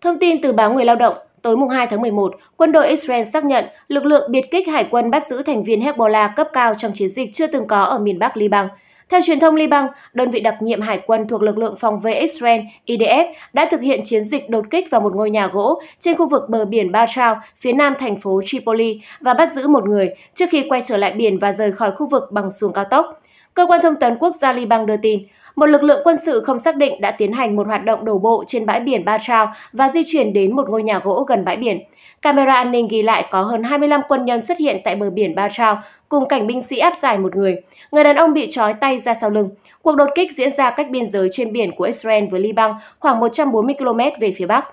Thông tin từ báo Người Lao động Tối 2 tháng 11, quân đội Israel xác nhận lực lượng biệt kích hải quân bắt giữ thành viên Hezbollah cấp cao trong chiến dịch chưa từng có ở miền Bắc Liban. Theo truyền thông Liban, đơn vị đặc nhiệm hải quân thuộc lực lượng phòng vệ Israel IDF đã thực hiện chiến dịch đột kích vào một ngôi nhà gỗ trên khu vực bờ biển Ba phía nam thành phố Tripoli và bắt giữ một người trước khi quay trở lại biển và rời khỏi khu vực bằng xuồng cao tốc. Cơ quan thông tấn quốc gia Liban đưa tin, một lực lượng quân sự không xác định đã tiến hành một hoạt động đổ bộ trên bãi biển Ba Trao và di chuyển đến một ngôi nhà gỗ gần bãi biển. Camera an ninh ghi lại có hơn 25 quân nhân xuất hiện tại bờ biển Ba Trao cùng cảnh binh sĩ áp giải một người. Người đàn ông bị trói tay ra sau lưng. Cuộc đột kích diễn ra cách biên giới trên biển của Israel với Liban khoảng 140 km về phía bắc.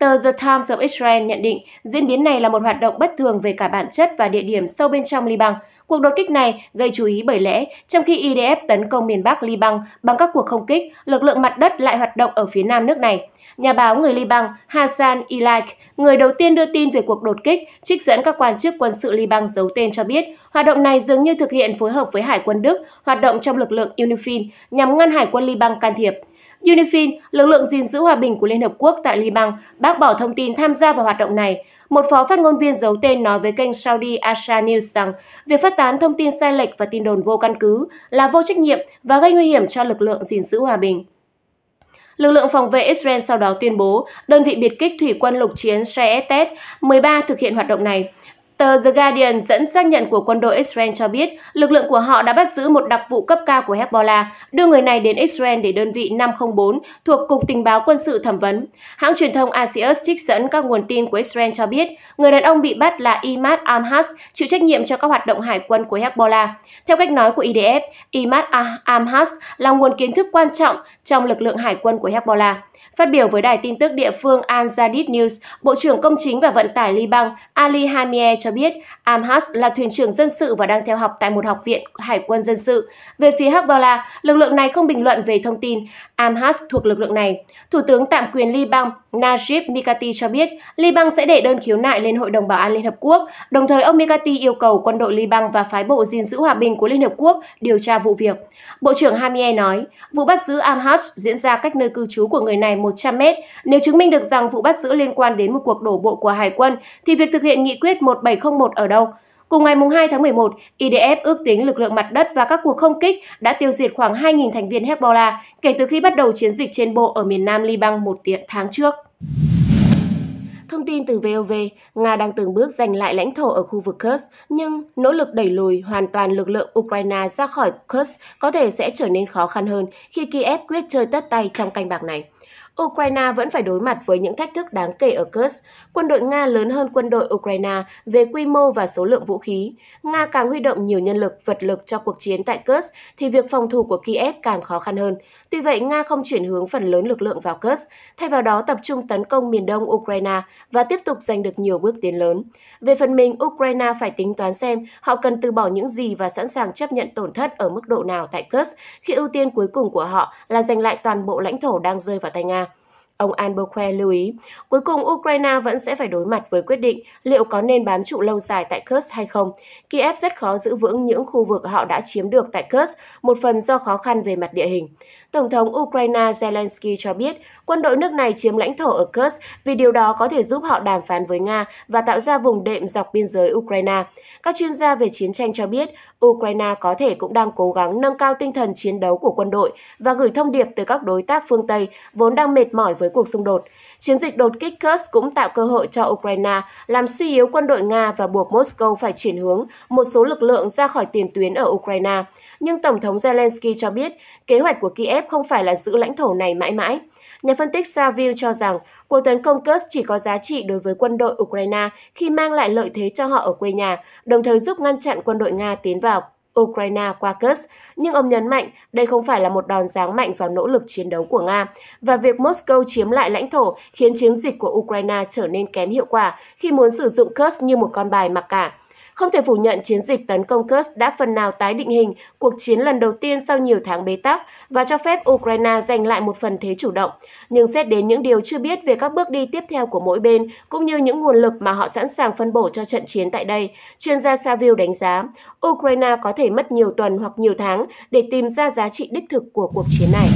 Tờ The Times of Israel nhận định diễn biến này là một hoạt động bất thường về cả bản chất và địa điểm sâu bên trong Liban. Cuộc đột kích này gây chú ý bởi lẽ, trong khi IDF tấn công miền Bắc Liban bằng các cuộc không kích, lực lượng mặt đất lại hoạt động ở phía nam nước này. Nhà báo người Liban Hassan Ilaik, người đầu tiên đưa tin về cuộc đột kích, trích dẫn các quan chức quân sự Liban giấu tên cho biết, hoạt động này dường như thực hiện phối hợp với Hải quân Đức, hoạt động trong lực lượng UNIFIL nhằm ngăn Hải quân Liban can thiệp. UNIFIL, lực lượng gìn giữ hòa bình của Liên Hợp Quốc tại Liban, bác bỏ thông tin tham gia vào hoạt động này. Một phó phát ngôn viên giấu tên nói với kênh Saudi Asha News rằng việc phát tán thông tin sai lệch và tin đồn vô căn cứ là vô trách nhiệm và gây nguy hiểm cho lực lượng gìn giữ hòa bình. Lực lượng phòng vệ Israel sau đó tuyên bố đơn vị biệt kích thủy quân lục chiến Shaetet 13 thực hiện hoạt động này. Tờ The Guardian dẫn xác nhận của quân đội Israel cho biết lực lượng của họ đã bắt giữ một đặc vụ cấp cao của Hezbollah, đưa người này đến Israel để đơn vị 504 thuộc Cục Tình báo Quân sự thẩm vấn. Hãng truyền thông Asius trích dẫn các nguồn tin của Israel cho biết người đàn ông bị bắt là Imad Amhas, chịu trách nhiệm cho các hoạt động hải quân của Hezbollah. Theo cách nói của IDF, Imad Amhas là nguồn kiến thức quan trọng trong lực lượng hải quân của Hezbollah. Phát biểu với đài tin tức địa phương Al Jadid News, Bộ trưởng Công chính và Vận tải Liban Ali Hamie cho biết Amhas là thuyền trưởng dân sự và đang theo học tại một học viện Hải quân dân sự. Về phía Hezbollah, lực lượng này không bình luận về thông tin Amhas thuộc lực lượng này. Thủ tướng tạm quyền Liban Najib Mikati cho biết Liban sẽ đệ đơn khiếu nại lên Hội đồng Bảo an Liên Hợp Quốc. Đồng thời, ông Mikati yêu cầu quân đội Liban và phái bộ gìn giữ hòa bình của Liên Hợp Quốc điều tra vụ việc. Bộ trưởng Hamie nói, vụ bắt giữ Amhas diễn ra cách nơi cư trú của người này 100 mét. Nếu chứng minh được rằng vụ bắt giữ liên quan đến một cuộc đổ bộ của Hải quân, thì việc thực hiện nghị quyết 1701 ở đâu? Cùng ngày 2 tháng 11, IDF ước tính lực lượng mặt đất và các cuộc không kích đã tiêu diệt khoảng 2.000 thành viên Hezbollah kể từ khi bắt đầu chiến dịch trên bộ ở miền nam Liban một tháng trước. Thông tin từ VOV, Nga đang từng bước giành lại lãnh thổ ở khu vực Kursk, nhưng nỗ lực đẩy lùi hoàn toàn lực lượng Ukraine ra khỏi Kursk có thể sẽ trở nên khó khăn hơn khi Kiev quyết chơi tất tay trong canh bạc này. Ukraine vẫn phải đối mặt với những thách thức đáng kể ở Kursk. Quân đội Nga lớn hơn quân đội Ukraine về quy mô và số lượng vũ khí. Nga càng huy động nhiều nhân lực, vật lực cho cuộc chiến tại Kursk thì việc phòng thủ của Kiev càng khó khăn hơn. Tuy vậy, Nga không chuyển hướng phần lớn lực lượng vào Kursk, thay vào đó tập trung tấn công miền đông Ukraine và tiếp tục giành được nhiều bước tiến lớn. Về phần mình, Ukraine phải tính toán xem họ cần từ bỏ những gì và sẵn sàng chấp nhận tổn thất ở mức độ nào tại Kursk khi ưu tiên cuối cùng của họ là giành lại toàn bộ lãnh thổ đang rơi vào tay Nga. Ông Albuquerque lưu ý, cuối cùng Ukraine vẫn sẽ phải đối mặt với quyết định liệu có nên bám trụ lâu dài tại Kursk hay không. Kiev rất khó giữ vững những khu vực họ đã chiếm được tại Kursk, một phần do khó khăn về mặt địa hình. Tổng thống Ukraine Zelensky cho biết quân đội nước này chiếm lãnh thổ ở Kursk vì điều đó có thể giúp họ đàm phán với Nga và tạo ra vùng đệm dọc biên giới Ukraine. Các chuyên gia về chiến tranh cho biết Ukraine có thể cũng đang cố gắng nâng cao tinh thần chiến đấu của quân đội và gửi thông điệp tới các đối tác phương Tây vốn đang mệt mỏi với cuộc xung đột. Chiến dịch đột kích Kursk cũng tạo cơ hội cho Ukraine làm suy yếu quân đội Nga và buộc Moscow phải chuyển hướng một số lực lượng ra khỏi tiền tuyến ở Ukraine. Nhưng Tổng thống Zelensky cho biết kế hoạch của Kiev Kiev không phải là giữ lãnh thổ này mãi mãi. Nhà phân tích Saville cho rằng cuộc tấn công Kursk chỉ có giá trị đối với quân đội Ukraine khi mang lại lợi thế cho họ ở quê nhà, đồng thời giúp ngăn chặn quân đội Nga tiến vào Ukraine qua Kursk, nhưng ông nhấn mạnh đây không phải là một đòn giáng mạnh vào nỗ lực chiến đấu của Nga và việc Moscow chiếm lại lãnh thổ khiến chiến dịch của Ukraine trở nên kém hiệu quả khi muốn sử dụng Kursk như một con bài mặc cả. Không thể phủ nhận chiến dịch tấn công Kursk đã phần nào tái định hình cuộc chiến lần đầu tiên sau nhiều tháng bế tắc và cho phép Ukraine giành lại một phần thế chủ động. Nhưng xét đến những điều chưa biết về các bước đi tiếp theo của mỗi bên, cũng như những nguồn lực mà họ sẵn sàng phân bổ cho trận chiến tại đây, chuyên gia Saville đánh giá Ukraine có thể mất nhiều tuần hoặc nhiều tháng để tìm ra giá trị đích thực của cuộc chiến này.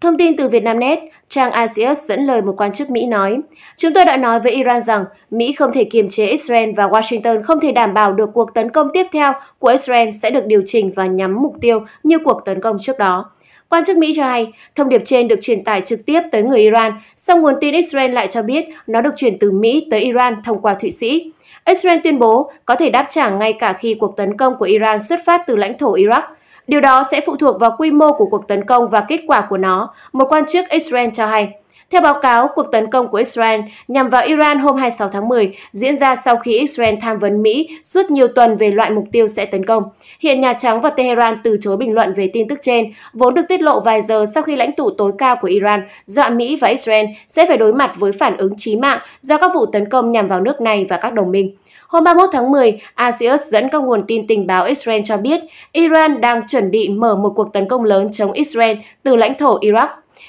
Thông tin từ Vietnamnet, trang ACS dẫn lời một quan chức Mỹ nói, Chúng tôi đã nói với Iran rằng Mỹ không thể kiềm chế Israel và Washington không thể đảm bảo được cuộc tấn công tiếp theo của Israel sẽ được điều chỉnh và nhắm mục tiêu như cuộc tấn công trước đó. Quan chức Mỹ cho hay, thông điệp trên được truyền tải trực tiếp tới người Iran, song nguồn tin Israel lại cho biết nó được chuyển từ Mỹ tới Iran thông qua Thụy Sĩ. Israel tuyên bố có thể đáp trả ngay cả khi cuộc tấn công của Iran xuất phát từ lãnh thổ Iraq – Điều đó sẽ phụ thuộc vào quy mô của cuộc tấn công và kết quả của nó, một quan chức Israel cho hay. Theo báo cáo, cuộc tấn công của Israel nhằm vào Iran hôm 26 tháng 10 diễn ra sau khi Israel tham vấn Mỹ suốt nhiều tuần về loại mục tiêu sẽ tấn công. Hiện Nhà Trắng và Tehran từ chối bình luận về tin tức trên, vốn được tiết lộ vài giờ sau khi lãnh tụ tối cao của Iran dọa Mỹ và Israel sẽ phải đối mặt với phản ứng chí mạng do các vụ tấn công nhằm vào nước này và các đồng minh. Hôm 31 tháng 10, Axios dẫn các nguồn tin tình báo Israel cho biết Iran đang chuẩn bị mở một cuộc tấn công lớn chống Israel từ lãnh thổ Iraq.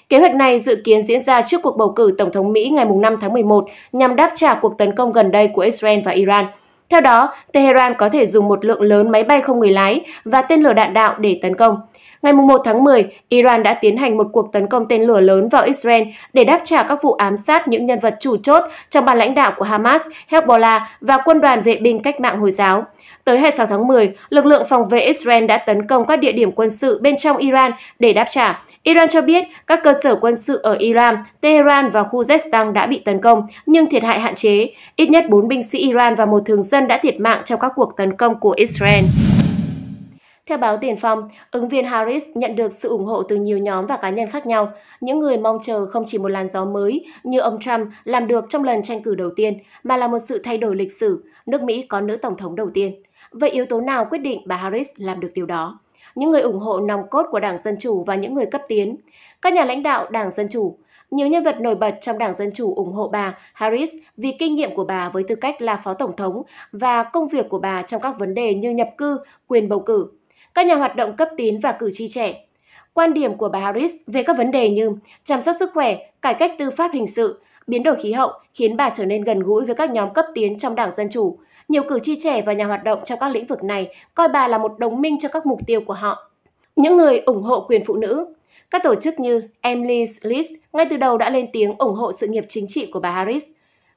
Kế hoạch này dự kiến diễn ra trước cuộc bầu cử Tổng thống Mỹ ngày 5 tháng 11 nhằm đáp trả cuộc tấn công gần đây của Israel và Iran. Theo đó, Tehran có thể dùng một lượng lớn máy bay không người lái và tên lửa đạn đạo để tấn công. Ngày 1 tháng 10, Iran đã tiến hành một cuộc tấn công tên lửa lớn vào Israel để đáp trả các vụ ám sát những nhân vật chủ chốt trong ban lãnh đạo của Hamas, Hezbollah và quân đoàn vệ binh cách mạng Hồi giáo. Tới 26 tháng 10, lực lượng phòng vệ Israel đã tấn công các địa điểm quân sự bên trong Iran để đáp trả. Iran cho biết các cơ sở quân sự ở Iran, Tehran và khu Zestan đã bị tấn công, nhưng thiệt hại hạn chế. Ít nhất 4 binh sĩ Iran và một thường dân đã thiệt mạng trong các cuộc tấn công của Israel. Theo báo Tiền Phong, ứng viên Harris nhận được sự ủng hộ từ nhiều nhóm và cá nhân khác nhau. Những người mong chờ không chỉ một làn gió mới như ông Trump làm được trong lần tranh cử đầu tiên, mà là một sự thay đổi lịch sử. Nước Mỹ có nữ tổng thống đầu tiên. Vậy yếu tố nào quyết định bà Harris làm được điều đó? Những người ủng hộ nòng cốt của Đảng Dân Chủ và những người cấp tiến, các nhà lãnh đạo Đảng Dân Chủ, nhiều nhân vật nổi bật trong Đảng Dân Chủ ủng hộ bà Harris vì kinh nghiệm của bà với tư cách là phó tổng thống và công việc của bà trong các vấn đề như nhập cư, quyền bầu cử, các nhà hoạt động cấp tín và cử tri trẻ. Quan điểm của bà Harris về các vấn đề như chăm sóc sức khỏe, cải cách tư pháp hình sự, biến đổi khí hậu khiến bà trở nên gần gũi với các nhóm cấp tiến trong Đảng Dân Chủ. Nhiều cử tri trẻ và nhà hoạt động trong các lĩnh vực này coi bà là một đồng minh cho các mục tiêu của họ. Những người ủng hộ quyền phụ nữ Các tổ chức như Emily's List ngay từ đầu đã lên tiếng ủng hộ sự nghiệp chính trị của bà Harris.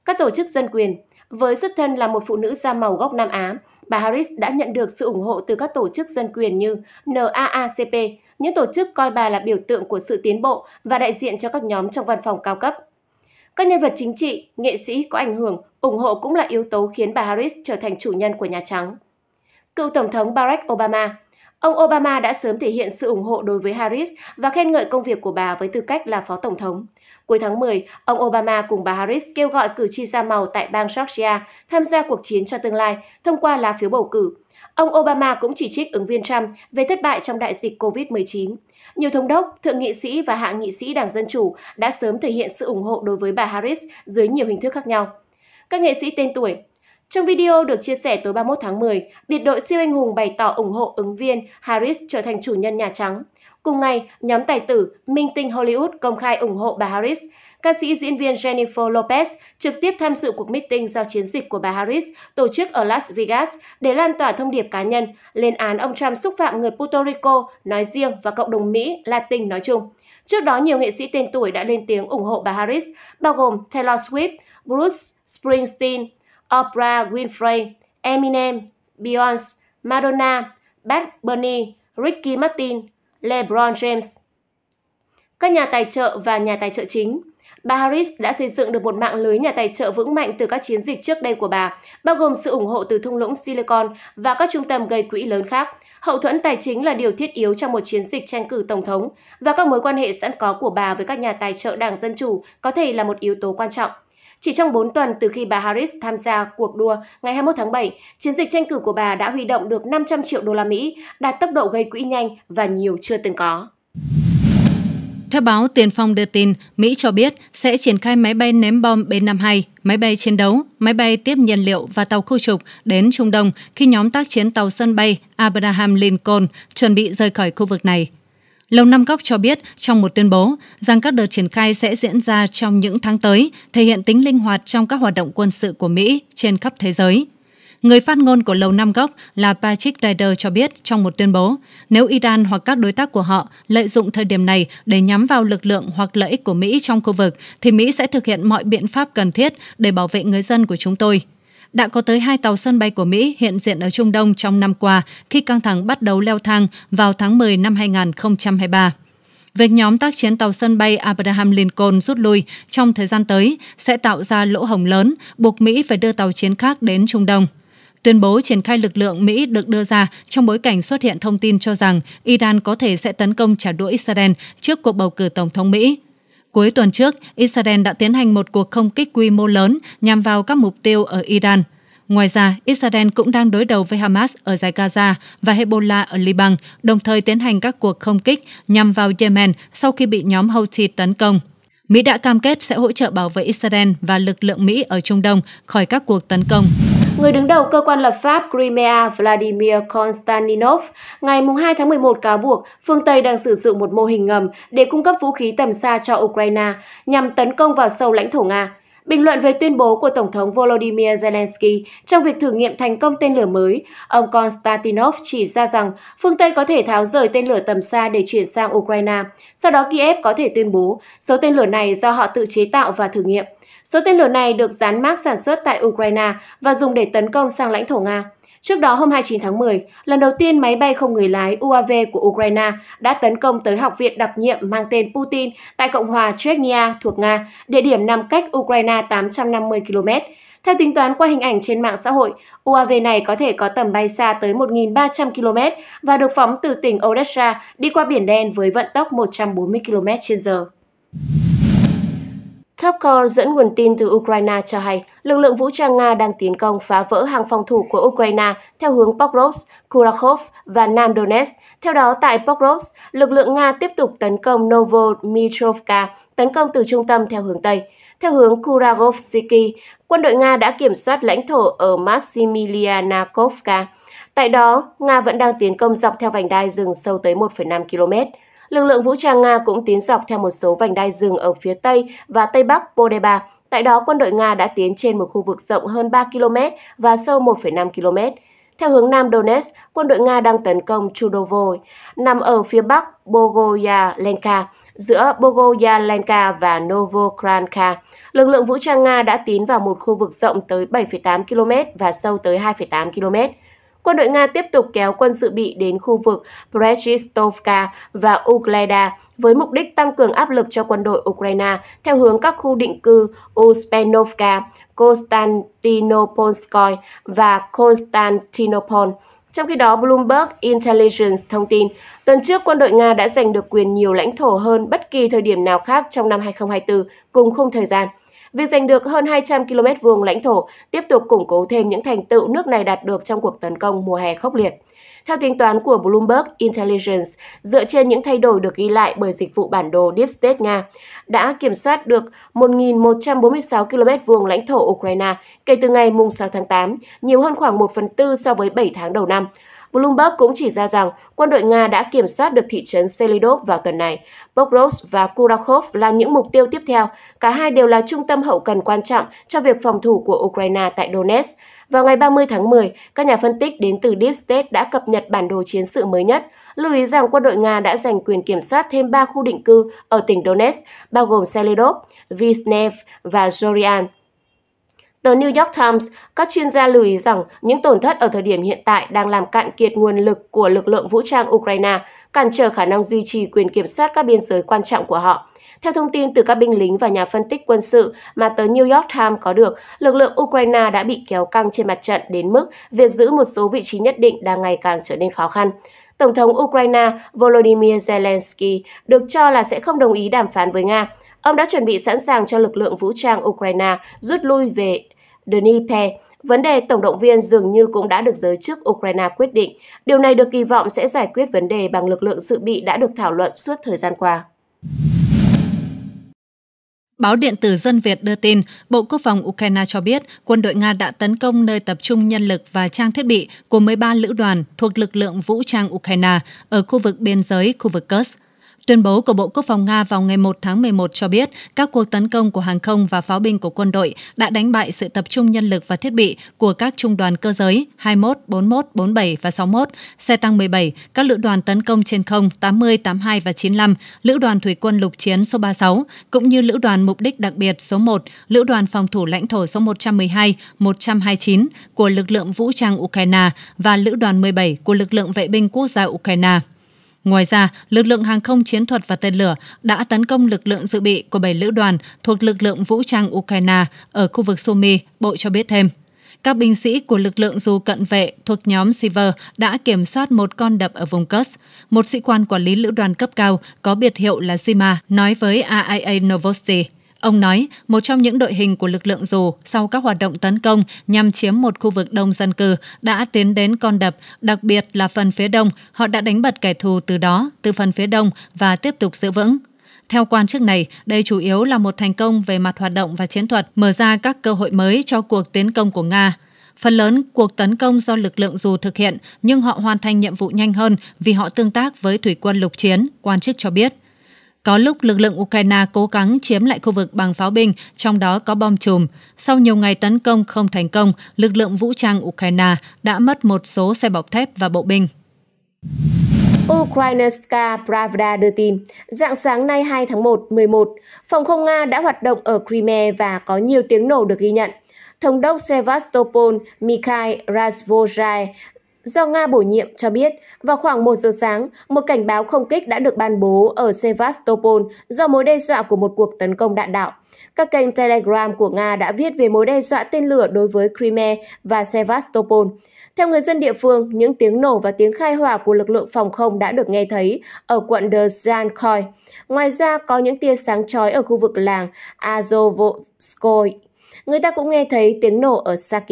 Các tổ chức dân quyền Với xuất thân là một phụ nữ da màu gốc Nam Á, bà Harris đã nhận được sự ủng hộ từ các tổ chức dân quyền như NAACP, những tổ chức coi bà là biểu tượng của sự tiến bộ và đại diện cho các nhóm trong văn phòng cao cấp. Các nhân vật chính trị, nghệ sĩ có ảnh hưởng, ủng hộ cũng là yếu tố khiến bà Harris trở thành chủ nhân của Nhà Trắng. Cựu Tổng thống Barack Obama Ông Obama đã sớm thể hiện sự ủng hộ đối với Harris và khen ngợi công việc của bà với tư cách là phó tổng thống. Cuối tháng 10, ông Obama cùng bà Harris kêu gọi cử tri da màu tại bang Georgia tham gia cuộc chiến cho tương lai thông qua lá phiếu bầu cử. Ông Obama cũng chỉ trích ứng viên Trump về thất bại trong đại dịch COVID-19. Nhiều thống đốc, thượng nghị sĩ và hạ nghị sĩ Đảng Dân Chủ đã sớm thể hiện sự ủng hộ đối với bà Harris dưới nhiều hình thức khác nhau. Các nghệ sĩ tên tuổi Trong video được chia sẻ tối 31 tháng 10, biệt đội siêu anh hùng bày tỏ ủng hộ ứng viên Harris trở thành chủ nhân Nhà Trắng. Cùng ngày, nhóm tài tử Minh Tinh Hollywood công khai ủng hộ bà Harris. Ca sĩ diễn viên Jennifer Lopez trực tiếp tham dự cuộc meeting do chiến dịch của bà Harris tổ chức ở Las Vegas để lan tỏa thông điệp cá nhân, lên án ông Trump xúc phạm người Puerto Rico nói riêng và cộng đồng Mỹ, Latin nói chung. Trước đó, nhiều nghệ sĩ tên tuổi đã lên tiếng ủng hộ bà Harris, bao gồm Taylor Swift, Bruce Springsteen, Oprah Winfrey, Eminem, Beyoncé, Madonna, Bad Bunny, Ricky Martin, LeBron James. Các nhà tài trợ và nhà tài trợ chính Bà Harris đã xây dựng được một mạng lưới nhà tài trợ vững mạnh từ các chiến dịch trước đây của bà, bao gồm sự ủng hộ từ thung lũng Silicon và các trung tâm gây quỹ lớn khác. Hậu thuẫn tài chính là điều thiết yếu trong một chiến dịch tranh cử tổng thống và các mối quan hệ sẵn có của bà với các nhà tài trợ Đảng Dân Chủ có thể là một yếu tố quan trọng. Chỉ trong 4 tuần từ khi bà Harris tham gia cuộc đua ngày 21 tháng 7, chiến dịch tranh cử của bà đã huy động được 500 triệu đô la Mỹ, đạt tốc độ gây quỹ nhanh và nhiều chưa từng có. Theo báo Tiền Phong đưa tin, Mỹ cho biết sẽ triển khai máy bay ném bom B-52, máy bay chiến đấu, máy bay tiếp nhiên liệu và tàu khu trục đến Trung Đông khi nhóm tác chiến tàu sân bay Abraham Lincoln chuẩn bị rời khỏi khu vực này. Lầu Năm Góc cho biết trong một tuyên bố rằng các đợt triển khai sẽ diễn ra trong những tháng tới, thể hiện tính linh hoạt trong các hoạt động quân sự của Mỹ trên khắp thế giới. Người phát ngôn của Lầu Năm Góc là Patrick Ryder cho biết trong một tuyên bố, nếu Iran hoặc các đối tác của họ lợi dụng thời điểm này để nhắm vào lực lượng hoặc lợi ích của Mỹ trong khu vực, thì Mỹ sẽ thực hiện mọi biện pháp cần thiết để bảo vệ người dân của chúng tôi. Đã có tới hai tàu sân bay của Mỹ hiện diện ở Trung Đông trong năm qua khi căng thẳng bắt đầu leo thang vào tháng 10 năm 2023 việc nhóm tác chiến tàu sân bay Abraham Lincoln rút lui trong thời gian tới sẽ tạo ra lỗ hổng lớn, buộc Mỹ phải đưa tàu chiến khác đến Trung Đông. Tuyên bố triển khai lực lượng Mỹ được đưa ra trong bối cảnh xuất hiện thông tin cho rằng Iran có thể sẽ tấn công trả đũa Israel trước cuộc bầu cử Tổng thống Mỹ. Cuối tuần trước, Israel đã tiến hành một cuộc không kích quy mô lớn nhằm vào các mục tiêu ở Iran. Ngoài ra, Israel cũng đang đối đầu với Hamas ở giải Gaza và Hezbollah ở Liban, đồng thời tiến hành các cuộc không kích nhằm vào Yemen sau khi bị nhóm Houthi tấn công. Mỹ đã cam kết sẽ hỗ trợ bảo vệ Israel và lực lượng Mỹ ở Trung Đông khỏi các cuộc tấn công. Người đứng đầu cơ quan lập pháp Crimea Vladimir Konstantinov ngày 2 tháng 11 cáo buộc phương Tây đang sử dụng một mô hình ngầm để cung cấp vũ khí tầm xa cho Ukraine nhằm tấn công vào sâu lãnh thổ Nga. Bình luận về tuyên bố của Tổng thống Volodymyr Zelensky trong việc thử nghiệm thành công tên lửa mới, ông Konstantinov chỉ ra rằng phương Tây có thể tháo rời tên lửa tầm xa để chuyển sang Ukraine. Sau đó Kiev có thể tuyên bố số tên lửa này do họ tự chế tạo và thử nghiệm. Số tên lửa này được dán mác sản xuất tại Ukraine và dùng để tấn công sang lãnh thổ Nga. Trước đó hôm 29 tháng 10, lần đầu tiên máy bay không người lái UAV của Ukraine đã tấn công tới học viện đặc nhiệm mang tên Putin tại Cộng hòa Chechnya thuộc Nga, địa điểm nằm cách Ukraine 850 km. Theo tính toán qua hình ảnh trên mạng xã hội, UAV này có thể có tầm bay xa tới 1.300 km và được phóng từ tỉnh Odessa đi qua Biển Đen với vận tốc 140 km/h. Topcor dẫn nguồn tin từ Ukraine cho hay lực lượng vũ trang Nga đang tiến công phá vỡ hàng phòng thủ của Ukraine theo hướng Pokrovsk, Kurakhov và Nam Donetsk. Theo đó, tại Pokrovsk, lực lượng Nga tiếp tục tấn công Novomitrovka, tấn công từ trung tâm theo hướng Tây. Theo hướng Kuragovsky, quân đội Nga đã kiểm soát lãnh thổ ở Maximilianakovka. Tại đó, Nga vẫn đang tiến công dọc theo vành đai rừng sâu tới 1,5 km. Lực lượng vũ trang Nga cũng tiến dọc theo một số vành đai rừng ở phía Tây và Tây Bắc Podeba. Tại đó, quân đội Nga đã tiến trên một khu vực rộng hơn 3 km và sâu 1,5 km. Theo hướng Nam Donetsk, quân đội Nga đang tấn công Chudovo, nằm ở phía bắc Bogoyalenka, giữa Bogoyalenka và Novokranka. Lực lượng vũ trang Nga đã tiến vào một khu vực rộng tới 7,8 km và sâu tới 2,8 km quân đội Nga tiếp tục kéo quân dự bị đến khu vực Brezhistovka và Ugleda với mục đích tăng cường áp lực cho quân đội Ukraine theo hướng các khu định cư Uspenovka, Konstantinopolskoy và Konstantinopol. Trong khi đó, Bloomberg Intelligence thông tin, tuần trước quân đội Nga đã giành được quyền nhiều lãnh thổ hơn bất kỳ thời điểm nào khác trong năm 2024 cùng khung thời gian – Việc giành được hơn 200 km vuông lãnh thổ tiếp tục củng cố thêm những thành tựu nước này đạt được trong cuộc tấn công mùa hè khốc liệt. Theo tính toán của Bloomberg Intelligence, dựa trên những thay đổi được ghi lại bởi dịch vụ bản đồ Deep State Nga, đã kiểm soát được 1.146 km vuông lãnh thổ Ukraine kể từ ngày 6 tháng 8, nhiều hơn khoảng 1 phần tư so với 7 tháng đầu năm. Bloomberg cũng chỉ ra rằng quân đội Nga đã kiểm soát được thị trấn Selidov vào tuần này. Bokrov và Kurakhov là những mục tiêu tiếp theo. Cả hai đều là trung tâm hậu cần quan trọng cho việc phòng thủ của Ukraine tại Donetsk. Vào ngày 30 tháng 10, các nhà phân tích đến từ Deep State đã cập nhật bản đồ chiến sự mới nhất, lưu ý rằng quân đội Nga đã giành quyền kiểm soát thêm 3 khu định cư ở tỉnh Donetsk, bao gồm Selidov, Visnev và Zorian. Tờ New York Times, các chuyên gia lưu ý rằng những tổn thất ở thời điểm hiện tại đang làm cạn kiệt nguồn lực của lực lượng vũ trang Ukraine, cản trở khả năng duy trì quyền kiểm soát các biên giới quan trọng của họ. Theo thông tin từ các binh lính và nhà phân tích quân sự mà tờ New York Times có được, lực lượng Ukraine đã bị kéo căng trên mặt trận đến mức việc giữ một số vị trí nhất định đang ngày càng trở nên khó khăn. Tổng thống Ukraine Volodymyr Zelensky được cho là sẽ không đồng ý đàm phán với Nga. Ông đã chuẩn bị sẵn sàng cho lực lượng vũ trang Ukraine rút lui về Dnipro, vấn đề tổng động viên dường như cũng đã được giới chức Ukraine quyết định. Điều này được kỳ vọng sẽ giải quyết vấn đề bằng lực lượng dự bị đã được thảo luận suốt thời gian qua. Báo điện tử Dân Việt đưa tin, Bộ Quốc phòng Ukraine cho biết quân đội Nga đã tấn công nơi tập trung nhân lực và trang thiết bị của 13 lữ đoàn thuộc lực lượng vũ trang Ukraine ở khu vực biên giới, khu vực Kursk. Tuyên bố của Bộ Quốc phòng Nga vào ngày 1 tháng 11 cho biết các cuộc tấn công của hàng không và pháo binh của quân đội đã đánh bại sự tập trung nhân lực và thiết bị của các trung đoàn cơ giới 21, 41, 47 và 61, xe tăng 17, các lữ đoàn tấn công trên không 80, 82 và 95, lữ đoàn thủy quân lục chiến số 36, cũng như lữ đoàn mục đích đặc biệt số 1, lữ đoàn phòng thủ lãnh thổ số 112, 129 của lực lượng vũ trang Ukraine và lữ đoàn 17 của lực lượng vệ binh quốc gia Ukraine. Ngoài ra, lực lượng hàng không chiến thuật và tên lửa đã tấn công lực lượng dự bị của 7 lữ đoàn thuộc lực lượng vũ trang Ukraine ở khu vực Sumy, Bộ cho biết thêm. Các binh sĩ của lực lượng dù cận vệ thuộc nhóm Siver đã kiểm soát một con đập ở vùng Kursk. Một sĩ quan quản lý lữ đoàn cấp cao có biệt hiệu là Zima nói với AIA Novosti. Ông nói, một trong những đội hình của lực lượng dù sau các hoạt động tấn công nhằm chiếm một khu vực đông dân cư đã tiến đến con đập, đặc biệt là phần phía đông. Họ đã đánh bật kẻ thù từ đó, từ phần phía đông và tiếp tục giữ vững. Theo quan chức này, đây chủ yếu là một thành công về mặt hoạt động và chiến thuật, mở ra các cơ hội mới cho cuộc tiến công của Nga. Phần lớn cuộc tấn công do lực lượng dù thực hiện, nhưng họ hoàn thành nhiệm vụ nhanh hơn vì họ tương tác với thủy quân lục chiến, quan chức cho biết. Có lúc lực lượng Ukraine cố gắng chiếm lại khu vực bằng pháo binh, trong đó có bom chùm. Sau nhiều ngày tấn công không thành công, lực lượng vũ trang Ukraine đã mất một số xe bọc thép và bộ binh. Ukrainska Pravda đưa tin, dạng sáng nay 2 tháng 1, 11, phòng không Nga đã hoạt động ở Crimea và có nhiều tiếng nổ được ghi nhận. Thống đốc Sevastopol Mikhail Razvozhai do Nga bổ nhiệm cho biết vào khoảng 1 giờ sáng, một cảnh báo không kích đã được ban bố ở Sevastopol do mối đe dọa của một cuộc tấn công đạn đạo. Các kênh Telegram của Nga đã viết về mối đe dọa tên lửa đối với Crimea và Sevastopol. Theo người dân địa phương, những tiếng nổ và tiếng khai hỏa của lực lượng phòng không đã được nghe thấy ở quận Dzhankoy. Ngoài ra, có những tia sáng chói ở khu vực làng Azovskoy người ta cũng nghe thấy tiếng nổ ở Saki.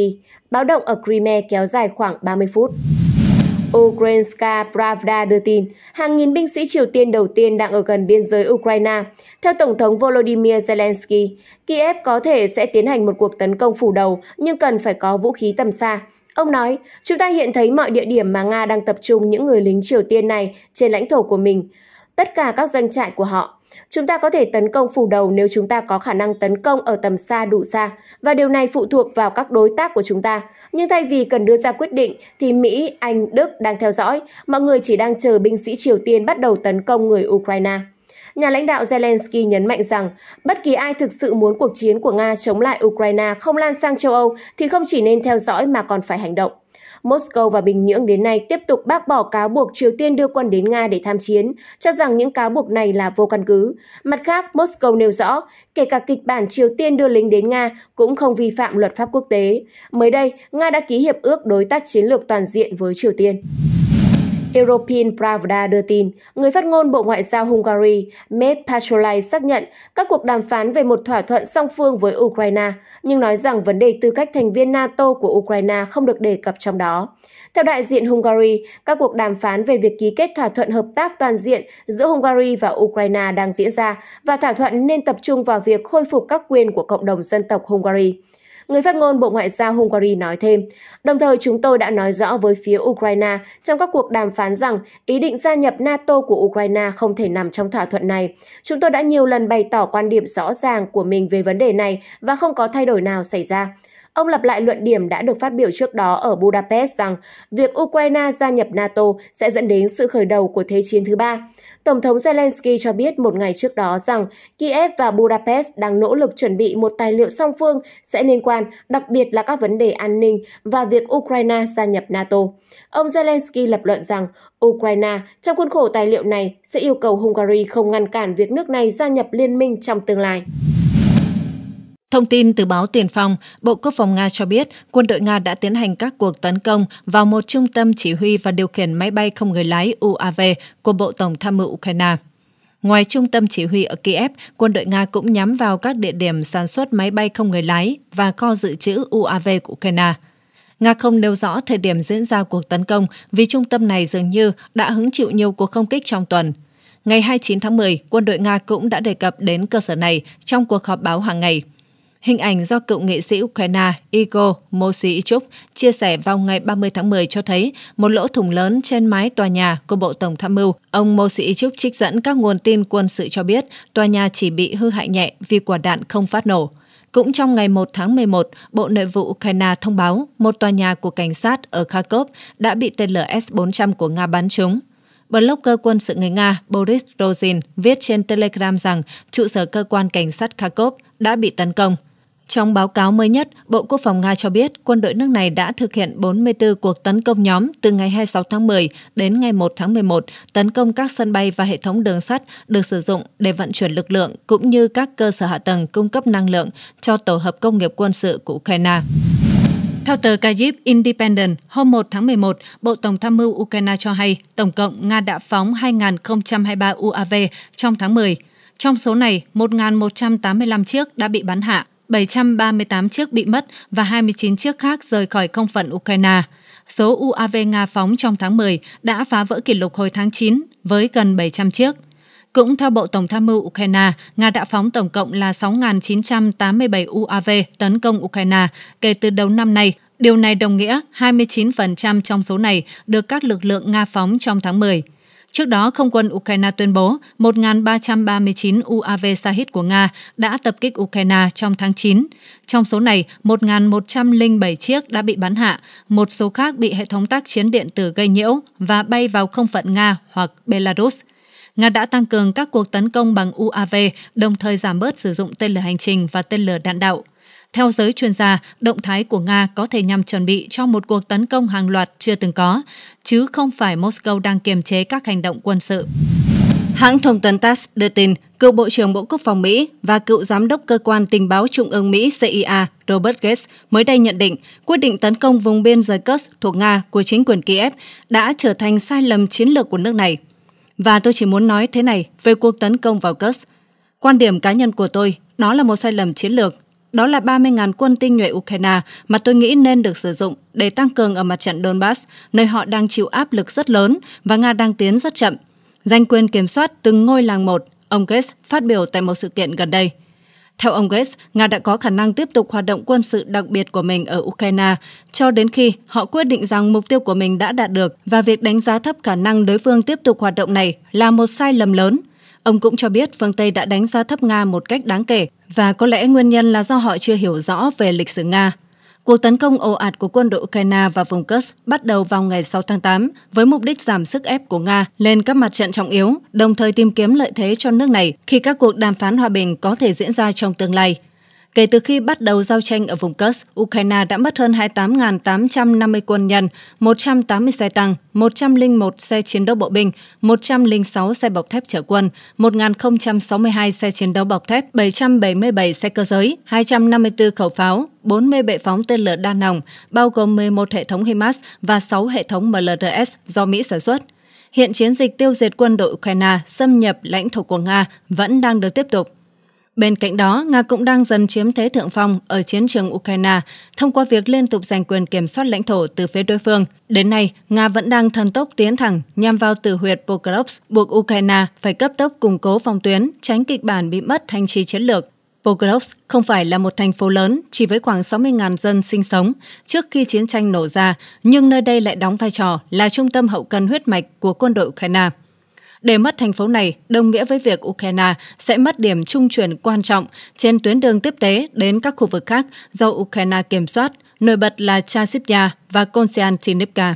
Báo động ở Crimea kéo dài khoảng 30 phút. Ukrainska Pravda đưa tin, hàng nghìn binh sĩ Triều Tiên đầu tiên đang ở gần biên giới Ukraine. Theo Tổng thống Volodymyr Zelensky, Kiev có thể sẽ tiến hành một cuộc tấn công phủ đầu nhưng cần phải có vũ khí tầm xa. Ông nói, chúng ta hiện thấy mọi địa điểm mà Nga đang tập trung những người lính Triều Tiên này trên lãnh thổ của mình, tất cả các doanh trại của họ. Chúng ta có thể tấn công phủ đầu nếu chúng ta có khả năng tấn công ở tầm xa đủ xa và điều này phụ thuộc vào các đối tác của chúng ta. Nhưng thay vì cần đưa ra quyết định thì Mỹ, Anh, Đức đang theo dõi. Mọi người chỉ đang chờ binh sĩ Triều Tiên bắt đầu tấn công người Ukraine. Nhà lãnh đạo Zelensky nhấn mạnh rằng bất kỳ ai thực sự muốn cuộc chiến của Nga chống lại Ukraine không lan sang châu Âu thì không chỉ nên theo dõi mà còn phải hành động. Moscow và Bình Nhưỡng đến nay tiếp tục bác bỏ cáo buộc Triều Tiên đưa quân đến Nga để tham chiến, cho rằng những cáo buộc này là vô căn cứ. Mặt khác, Moscow nêu rõ, kể cả kịch bản Triều Tiên đưa lính đến Nga cũng không vi phạm luật pháp quốc tế. Mới đây, Nga đã ký hiệp ước đối tác chiến lược toàn diện với Triều Tiên. European Pravda đưa tin, người phát ngôn Bộ Ngoại giao Hungary Med Pacholai xác nhận các cuộc đàm phán về một thỏa thuận song phương với Ukraine, nhưng nói rằng vấn đề tư cách thành viên NATO của Ukraine không được đề cập trong đó. Theo đại diện Hungary, các cuộc đàm phán về việc ký kết thỏa thuận hợp tác toàn diện giữa Hungary và Ukraine đang diễn ra và thỏa thuận nên tập trung vào việc khôi phục các quyền của cộng đồng dân tộc Hungary. Người phát ngôn Bộ Ngoại giao Hungary nói thêm, đồng thời chúng tôi đã nói rõ với phía Ukraine trong các cuộc đàm phán rằng ý định gia nhập NATO của Ukraine không thể nằm trong thỏa thuận này. Chúng tôi đã nhiều lần bày tỏ quan điểm rõ ràng của mình về vấn đề này và không có thay đổi nào xảy ra. Ông lặp lại luận điểm đã được phát biểu trước đó ở Budapest rằng việc Ukraine gia nhập NATO sẽ dẫn đến sự khởi đầu của Thế chiến thứ ba. Tổng thống Zelensky cho biết một ngày trước đó rằng Kiev và Budapest đang nỗ lực chuẩn bị một tài liệu song phương sẽ liên quan, đặc biệt là các vấn đề an ninh và việc Ukraine gia nhập NATO. Ông Zelensky lập luận rằng Ukraine trong khuôn khổ tài liệu này sẽ yêu cầu Hungary không ngăn cản việc nước này gia nhập liên minh trong tương lai. Thông tin từ báo Tiền Phong, Bộ Quốc phòng Nga cho biết quân đội Nga đã tiến hành các cuộc tấn công vào một trung tâm chỉ huy và điều khiển máy bay không người lái UAV của Bộ Tổng tham mưu Ukraine. Ngoài trung tâm chỉ huy ở Kiev, quân đội Nga cũng nhắm vào các địa điểm sản xuất máy bay không người lái và kho dự trữ UAV của Ukraine. Nga không nêu rõ thời điểm diễn ra cuộc tấn công vì trung tâm này dường như đã hứng chịu nhiều cuộc không kích trong tuần. Ngày 29 tháng 10, quân đội Nga cũng đã đề cập đến cơ sở này trong cuộc họp báo hàng ngày. Hình ảnh do cựu nghệ sĩ Ukraine Igor Mosichuk chia sẻ vào ngày 30 tháng 10 cho thấy một lỗ thủng lớn trên mái tòa nhà của Bộ Tổng Tham mưu. Ông Mosichuk trích dẫn các nguồn tin quân sự cho biết tòa nhà chỉ bị hư hại nhẹ vì quả đạn không phát nổ. Cũng trong ngày 1 tháng 11, Bộ Nội vụ Ukraine thông báo một tòa nhà của cảnh sát ở Kharkov đã bị tên lửa S-400 của Nga bắn trúng. Blogger quân sự người Nga Boris Rozin viết trên Telegram rằng trụ sở cơ quan cảnh sát Kharkov đã bị tấn công – trong báo cáo mới nhất, Bộ Quốc phòng Nga cho biết quân đội nước này đã thực hiện 44 cuộc tấn công nhóm từ ngày 26 tháng 10 đến ngày 1 tháng 11, tấn công các sân bay và hệ thống đường sắt được sử dụng để vận chuyển lực lượng cũng như các cơ sở hạ tầng cung cấp năng lượng cho tổ hợp công nghiệp quân sự của Ukraine. Theo tờ Kyiv Independent, hôm 1 tháng 11, Bộ Tổng tham mưu Ukraine cho hay tổng cộng Nga đã phóng 2.023 UAV trong tháng 10. Trong số này, 1.185 chiếc đã bị bắn hạ, 738 chiếc bị mất và 29 chiếc khác rời khỏi không phận Ukraine. Số UAV Nga phóng trong tháng 10 đã phá vỡ kỷ lục hồi tháng 9 với gần 700 chiếc. Cũng theo Bộ Tổng tham mưu Ukraine, Nga đã phóng tổng cộng là 6.987 UAV tấn công Ukraine kể từ đầu năm nay. Điều này đồng nghĩa 29% trong số này được các lực lượng Nga phóng trong tháng 10. Trước đó, không quân Ukraine tuyên bố 1.339 UAV Shahid của Nga đã tập kích Ukraine trong tháng 9. Trong số này, 1.107 chiếc đã bị bắn hạ, một số khác bị hệ thống tác chiến điện tử gây nhiễu và bay vào không phận Nga hoặc Belarus. Nga đã tăng cường các cuộc tấn công bằng UAV, đồng thời giảm bớt sử dụng tên lửa hành trình và tên lửa đạn đạo. Theo giới chuyên gia, động thái của Nga có thể nhằm chuẩn bị cho một cuộc tấn công hàng loạt chưa từng có, chứ không phải Moscow đang kiềm chế các hành động quân sự. Hãng thông tấn TASS đưa tin, cựu Bộ trưởng Bộ Quốc phòng Mỹ và cựu Giám đốc Cơ quan Tình báo Trung ương Mỹ CIA Robert Gates mới đây nhận định quyết định tấn công vùng biên giới Kursk thuộc Nga của chính quyền Kiev đã trở thành sai lầm chiến lược của nước này. Và tôi chỉ muốn nói thế này về cuộc tấn công vào Kursk. Quan điểm cá nhân của tôi, đó là một sai lầm chiến lược đó là 30.000 quân tinh nhuệ Ukraine mà tôi nghĩ nên được sử dụng để tăng cường ở mặt trận Donbass, nơi họ đang chịu áp lực rất lớn và Nga đang tiến rất chậm. Giành quyền kiểm soát từng ngôi làng một, ông Gates phát biểu tại một sự kiện gần đây. Theo ông Gates, Nga đã có khả năng tiếp tục hoạt động quân sự đặc biệt của mình ở Ukraine cho đến khi họ quyết định rằng mục tiêu của mình đã đạt được và việc đánh giá thấp khả năng đối phương tiếp tục hoạt động này là một sai lầm lớn. Ông cũng cho biết phương Tây đã đánh giá thấp Nga một cách đáng kể và có lẽ nguyên nhân là do họ chưa hiểu rõ về lịch sử Nga. Cuộc tấn công ồ ạt của quân đội Ukraine vào vùng Kursk bắt đầu vào ngày 6 tháng 8 với mục đích giảm sức ép của Nga lên các mặt trận trọng yếu, đồng thời tìm kiếm lợi thế cho nước này khi các cuộc đàm phán hòa bình có thể diễn ra trong tương lai. Kể từ khi bắt đầu giao tranh ở vùng Kursk, Ukraine đã mất hơn 28.850 quân nhân, 180 xe tăng, 101 xe chiến đấu bộ binh, 106 xe bọc thép chở quân, 1.062 xe chiến đấu bọc thép, 777 xe cơ giới, 254 khẩu pháo, 40 bệ phóng tên lửa đa nòng, bao gồm 11 hệ thống HIMARS và 6 hệ thống MLRS do Mỹ sản xuất. Hiện chiến dịch tiêu diệt quân đội Ukraine xâm nhập lãnh thổ của Nga vẫn đang được tiếp tục. Bên cạnh đó, Nga cũng đang dần chiếm thế thượng phong ở chiến trường Ukraine thông qua việc liên tục giành quyền kiểm soát lãnh thổ từ phía đối phương. Đến nay, Nga vẫn đang thần tốc tiến thẳng nhằm vào tử huyệt Pokrovsk, buộc Ukraine phải cấp tốc củng cố phòng tuyến, tránh kịch bản bị mất thanh trì chiến lược. Pokrovsk không phải là một thành phố lớn chỉ với khoảng 60.000 dân sinh sống trước khi chiến tranh nổ ra, nhưng nơi đây lại đóng vai trò là trung tâm hậu cần huyết mạch của quân đội Ukraine. Để mất thành phố này đồng nghĩa với việc Ukraine sẽ mất điểm trung chuyển quan trọng trên tuyến đường tiếp tế đến các khu vực khác do Ukraine kiểm soát, nổi bật là Chasivya và Konstantinivka.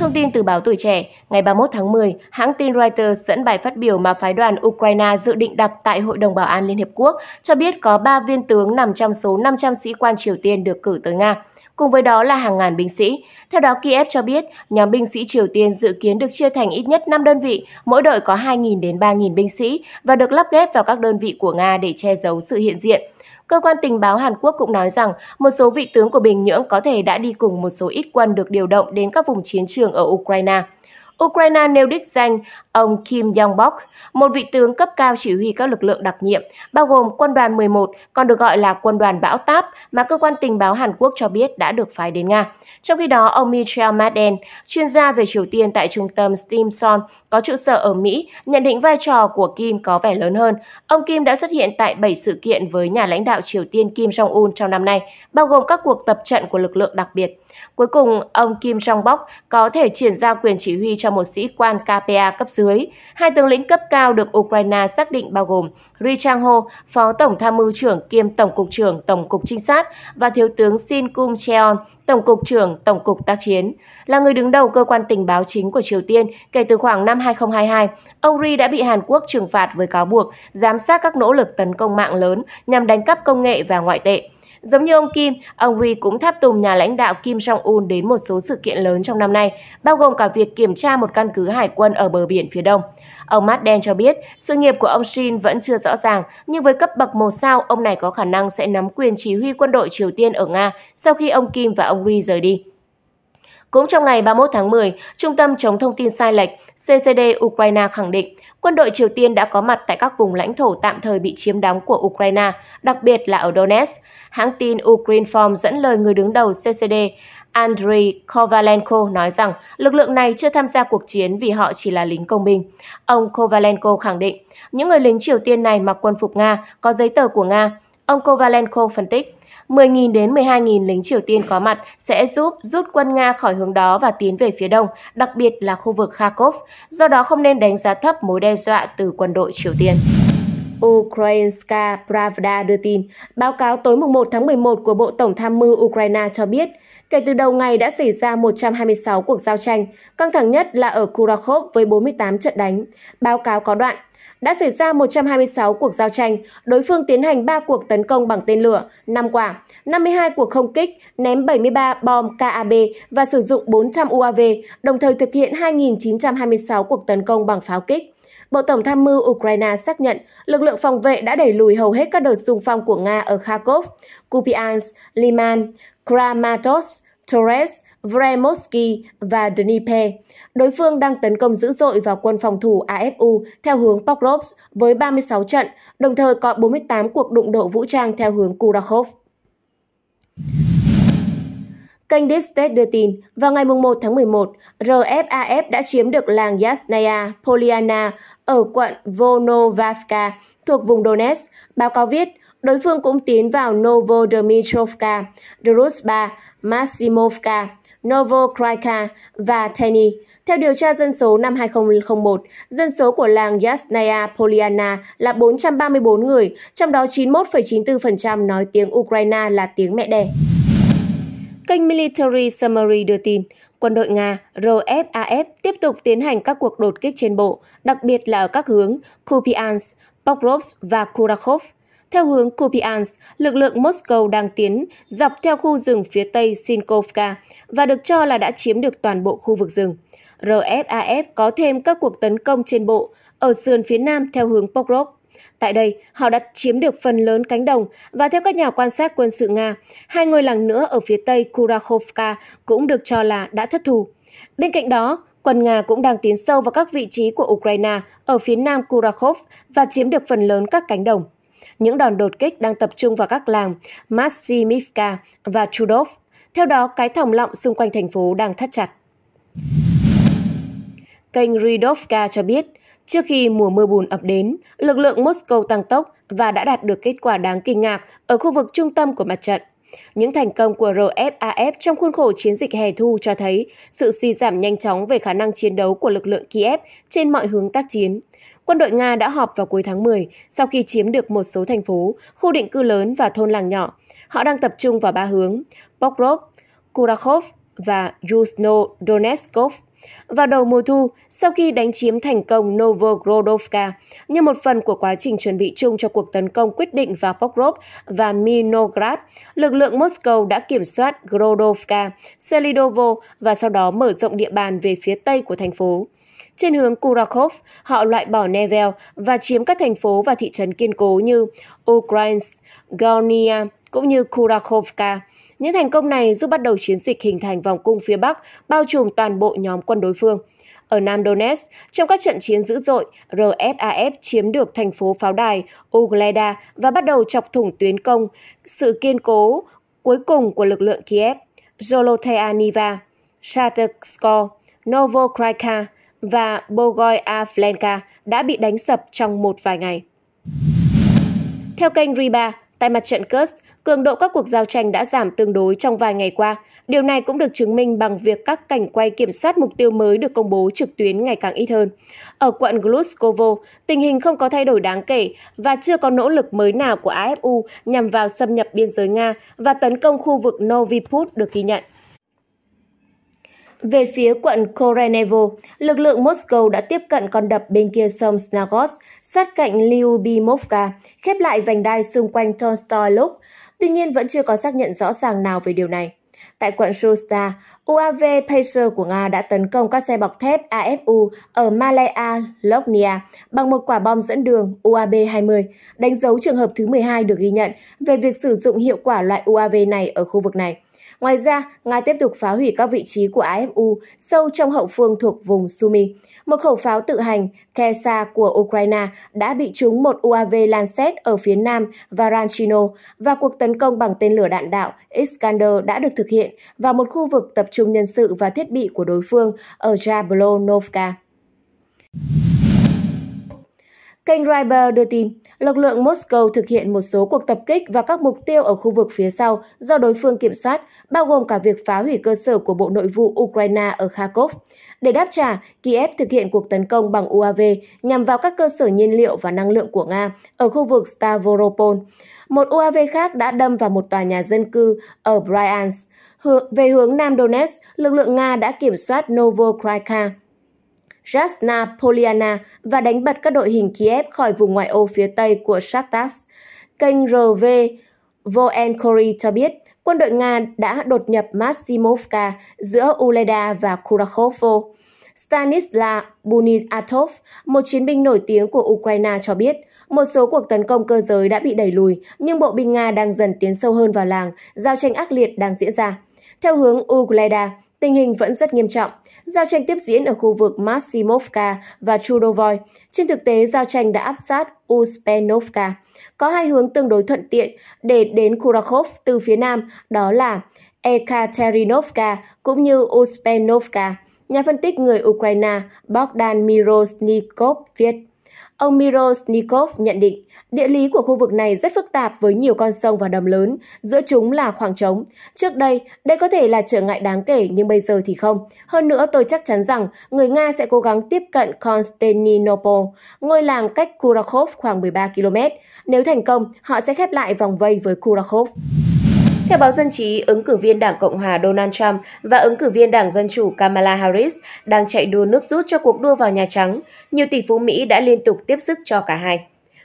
Thông tin từ báo Tuổi Trẻ, ngày 31 tháng 10, hãng tin Reuters dẫn bài phát biểu mà phái đoàn Ukraine dự định đọc tại Hội đồng Bảo an Liên Hiệp Quốc cho biết có 3 viên tướng nằm trong số 500 sĩ quan Triều Tiên được cử tới Nga cùng với đó là hàng ngàn binh sĩ. Theo đó, Kiev cho biết nhóm binh sĩ Triều Tiên dự kiến được chia thành ít nhất 5 đơn vị, mỗi đội có 2.000 đến 3.000 binh sĩ và được lắp ghép vào các đơn vị của Nga để che giấu sự hiện diện. Cơ quan tình báo Hàn Quốc cũng nói rằng một số vị tướng của Bình Nhưỡng có thể đã đi cùng một số ít quân được điều động đến các vùng chiến trường ở Ukraine. Ukraine nêu đích danh ông Kim Yong-bok, một vị tướng cấp cao chỉ huy các lực lượng đặc nhiệm, bao gồm quân đoàn 11, còn được gọi là quân đoàn bão táp mà cơ quan tình báo Hàn Quốc cho biết đã được phái đến Nga. Trong khi đó, ông Michael Madden, chuyên gia về Triều Tiên tại trung tâm Stimson có trụ sở ở Mỹ, nhận định vai trò của Kim có vẻ lớn hơn. Ông Kim đã xuất hiện tại 7 sự kiện với nhà lãnh đạo Triều Tiên Kim Jong-un trong năm nay, bao gồm các cuộc tập trận của lực lượng đặc biệt. Cuối cùng, ông Kim Jong Bok có thể chuyển giao quyền chỉ huy cho một sĩ quan KPA cấp dưới. Hai tướng lĩnh cấp cao được Ukraine xác định bao gồm Ri Chang Ho, Phó Tổng Tham mưu trưởng kiêm Tổng cục trưởng Tổng cục Trinh sát và Thiếu tướng Shin Kum Cheon, Tổng cục trưởng Tổng cục Tác chiến. Là người đứng đầu cơ quan tình báo chính của Triều Tiên kể từ khoảng năm 2022, ông Ri đã bị Hàn Quốc trừng phạt với cáo buộc giám sát các nỗ lực tấn công mạng lớn nhằm đánh cắp công nghệ và ngoại tệ. Giống như ông Kim, ông Ri cũng tháp tùng nhà lãnh đạo Kim Jong-un đến một số sự kiện lớn trong năm nay, bao gồm cả việc kiểm tra một căn cứ hải quân ở bờ biển phía đông. Ông Den cho biết, sự nghiệp của ông Shin vẫn chưa rõ ràng, nhưng với cấp bậc một sao, ông này có khả năng sẽ nắm quyền chỉ huy quân đội Triều Tiên ở Nga sau khi ông Kim và ông Ri rời đi. Cũng trong ngày 31 tháng 10, Trung tâm chống thông tin sai lệch CCD Ukraine khẳng định quân đội Triều Tiên đã có mặt tại các vùng lãnh thổ tạm thời bị chiếm đóng của Ukraine, đặc biệt là ở Donetsk. Hãng tin Ukrinform dẫn lời người đứng đầu CCD Andriy Kovalenko nói rằng lực lượng này chưa tham gia cuộc chiến vì họ chỉ là lính công binh. Ông Kovalenko khẳng định, những người lính Triều Tiên này mặc quân phục Nga, có giấy tờ của Nga. Ông Kovalenko phân tích, 10.000 đến 12.000 lính Triều Tiên có mặt sẽ giúp rút quân Nga khỏi hướng đó và tiến về phía đông, đặc biệt là khu vực Kharkov, do đó không nên đánh giá thấp mối đe dọa từ quân đội Triều Tiên. Ukrainska Pravda đưa tin, báo cáo tối 1 tháng 11 của Bộ Tổng tham mưu Ukraine cho biết, kể từ đầu ngày đã xảy ra 126 cuộc giao tranh, căng thẳng nhất là ở Kurakov với 48 trận đánh. Báo cáo có đoạn đã xảy ra 126 cuộc giao tranh, đối phương tiến hành 3 cuộc tấn công bằng tên lửa, 5 quả, 52 cuộc không kích, ném 73 bom KAB và sử dụng 400 UAV, đồng thời thực hiện 2.926 cuộc tấn công bằng pháo kích. Bộ Tổng tham mưu Ukraine xác nhận lực lượng phòng vệ đã đẩy lùi hầu hết các đợt xung phong của Nga ở Kharkov, Kupiansk, Liman, Kramatorsk, Torres, Vremovsky và Dnipe. Đối phương đang tấn công dữ dội vào quân phòng thủ AFU theo hướng Pokrovs với 36 trận, đồng thời có 48 cuộc đụng độ vũ trang theo hướng Kurakhov. Kênh Deep State đưa tin, vào ngày 1 tháng 11, RFAF đã chiếm được làng Yasnaya Poliana ở quận Volnovavka thuộc vùng Donetsk. Báo cáo viết, Đối phương cũng tiến vào Novodmitrovka, Drusba, Maximovka, Novokrajka và Teny. Theo điều tra dân số năm 2001, dân số của làng Yasnaya Poliana là 434 người, trong đó 91,94% nói tiếng Ukraine là tiếng mẹ đẻ. Kênh Military Summary đưa tin, quân đội Nga RFAF tiếp tục tiến hành các cuộc đột kích trên bộ, đặc biệt là ở các hướng Kupiansk, Pokrovsk và Kurakhov. Theo hướng Kupiansk, lực lượng Moscow đang tiến dọc theo khu rừng phía tây Sinkovka và được cho là đã chiếm được toàn bộ khu vực rừng. RFAF có thêm các cuộc tấn công trên bộ ở sườn phía nam theo hướng Pokrov. Tại đây, họ đã chiếm được phần lớn cánh đồng và theo các nhà quan sát quân sự Nga, hai ngôi làng nữa ở phía tây Kurakhovka cũng được cho là đã thất thù. Bên cạnh đó, quân Nga cũng đang tiến sâu vào các vị trí của Ukraine ở phía nam Kurakhov và chiếm được phần lớn các cánh đồng. Những đòn đột kích đang tập trung vào các làng Maximivka và Chudov. Theo đó, cái thòng lọng xung quanh thành phố đang thắt chặt. Kênh Ridovka cho biết, trước khi mùa mưa bùn ập đến, lực lượng Moscow tăng tốc và đã đạt được kết quả đáng kinh ngạc ở khu vực trung tâm của mặt trận. Những thành công của RFAF trong khuôn khổ chiến dịch hè thu cho thấy sự suy giảm nhanh chóng về khả năng chiến đấu của lực lượng Kiev trên mọi hướng tác chiến quân đội Nga đã họp vào cuối tháng 10 sau khi chiếm được một số thành phố, khu định cư lớn và thôn làng nhỏ. Họ đang tập trung vào ba hướng, Pokrov, Kurakhov và Yuzno Donetskov. Vào đầu mùa thu, sau khi đánh chiếm thành công Novogorodovka, như một phần của quá trình chuẩn bị chung cho cuộc tấn công quyết định vào Pokrov và Minograd, lực lượng Moscow đã kiểm soát Grodovka, Selidovo và sau đó mở rộng địa bàn về phía tây của thành phố. Trên hướng Kurakov, họ loại bỏ Nevel và chiếm các thành phố và thị trấn kiên cố như Ukrainsk, Gornia cũng như Kurakhovka. Những thành công này giúp bắt đầu chiến dịch hình thành vòng cung phía Bắc, bao trùm toàn bộ nhóm quân đối phương. Ở Nam Donetsk, trong các trận chiến dữ dội, RFAF chiếm được thành phố pháo đài Ugleda và bắt đầu chọc thủng tuyến công, sự kiên cố cuối cùng của lực lượng Kiev, Zolotea Niva, Shatorskor, Novokraka, và Bogoya Flenka đã bị đánh sập trong một vài ngày. Theo kênh Riba, tại mặt trận Kursk, cường độ các cuộc giao tranh đã giảm tương đối trong vài ngày qua. Điều này cũng được chứng minh bằng việc các cảnh quay kiểm soát mục tiêu mới được công bố trực tuyến ngày càng ít hơn. Ở quận Gluskovo, tình hình không có thay đổi đáng kể và chưa có nỗ lực mới nào của AFU nhằm vào xâm nhập biên giới Nga và tấn công khu vực Noviput được ghi nhận. Về phía quận Korenevo, lực lượng Moscow đã tiếp cận con đập bên kia sông Snagos, sát cạnh Lyubimovka, khép lại vành đai xung quanh Tolstoy Luk. Tuy nhiên vẫn chưa có xác nhận rõ ràng nào về điều này. Tại quận Shusta, UAV Pacer của Nga đã tấn công các xe bọc thép AFU ở Malaya, Lognia bằng một quả bom dẫn đường UAB-20, đánh dấu trường hợp thứ 12 được ghi nhận về việc sử dụng hiệu quả loại UAV này ở khu vực này. Ngoài ra, Nga tiếp tục phá hủy các vị trí của AFU sâu trong hậu phương thuộc vùng Sumi. Một khẩu pháo tự hành Kesa của Ukraine đã bị trúng một UAV Lancet ở phía nam Varanchino và cuộc tấn công bằng tên lửa đạn đạo Iskander đã được thực hiện vào một khu vực tập trung nhân sự và thiết bị của đối phương ở Jablonovka. Kênh Riber đưa tin, lực lượng Moscow thực hiện một số cuộc tập kích vào các mục tiêu ở khu vực phía sau do đối phương kiểm soát, bao gồm cả việc phá hủy cơ sở của Bộ Nội vụ Ukraine ở Kharkov. Để đáp trả, Kiev thực hiện cuộc tấn công bằng UAV nhằm vào các cơ sở nhiên liệu và năng lượng của Nga ở khu vực Stavropol. Một UAV khác đã đâm vào một tòa nhà dân cư ở Bryansk. Về hướng Nam Donetsk, lực lượng Nga đã kiểm soát Novokraka, Rasna Poliana và đánh bật các đội hình Kiev khỏi vùng ngoại ô phía tây của Shakhtar. Kênh RV Voenkory cho biết quân đội Nga đã đột nhập Maximovka giữa Uleda và Kurakhovo. Stanislav Buniatov, một chiến binh nổi tiếng của Ukraine cho biết, một số cuộc tấn công cơ giới đã bị đẩy lùi, nhưng bộ binh Nga đang dần tiến sâu hơn vào làng, giao tranh ác liệt đang diễn ra. Theo hướng Ugleda, tình hình vẫn rất nghiêm trọng. Giao tranh tiếp diễn ở khu vực Maximovka và Chudovoy. Trên thực tế, giao tranh đã áp sát Uspenovka. Có hai hướng tương đối thuận tiện để đến Kurakhov từ phía nam, đó là Ekaterinovka cũng như Uspenovka. Nhà phân tích người Ukraine Bogdan Mirosnikov viết. Ông Mirosnikov nhận định, địa lý của khu vực này rất phức tạp với nhiều con sông và đầm lớn, giữa chúng là khoảng trống. Trước đây, đây có thể là trở ngại đáng kể nhưng bây giờ thì không. Hơn nữa, tôi chắc chắn rằng người Nga sẽ cố gắng tiếp cận Constantinople, ngôi làng cách Kurakhov khoảng 13 km. Nếu thành công, họ sẽ khép lại vòng vây với Kurakhov. Theo báo Dân trí, ứng cử viên Đảng Cộng hòa Donald Trump và ứng cử viên Đảng Dân chủ Kamala Harris đang chạy đua nước rút cho cuộc đua vào Nhà Trắng. Nhiều tỷ phú Mỹ đã liên tục tiếp sức cho cả hai.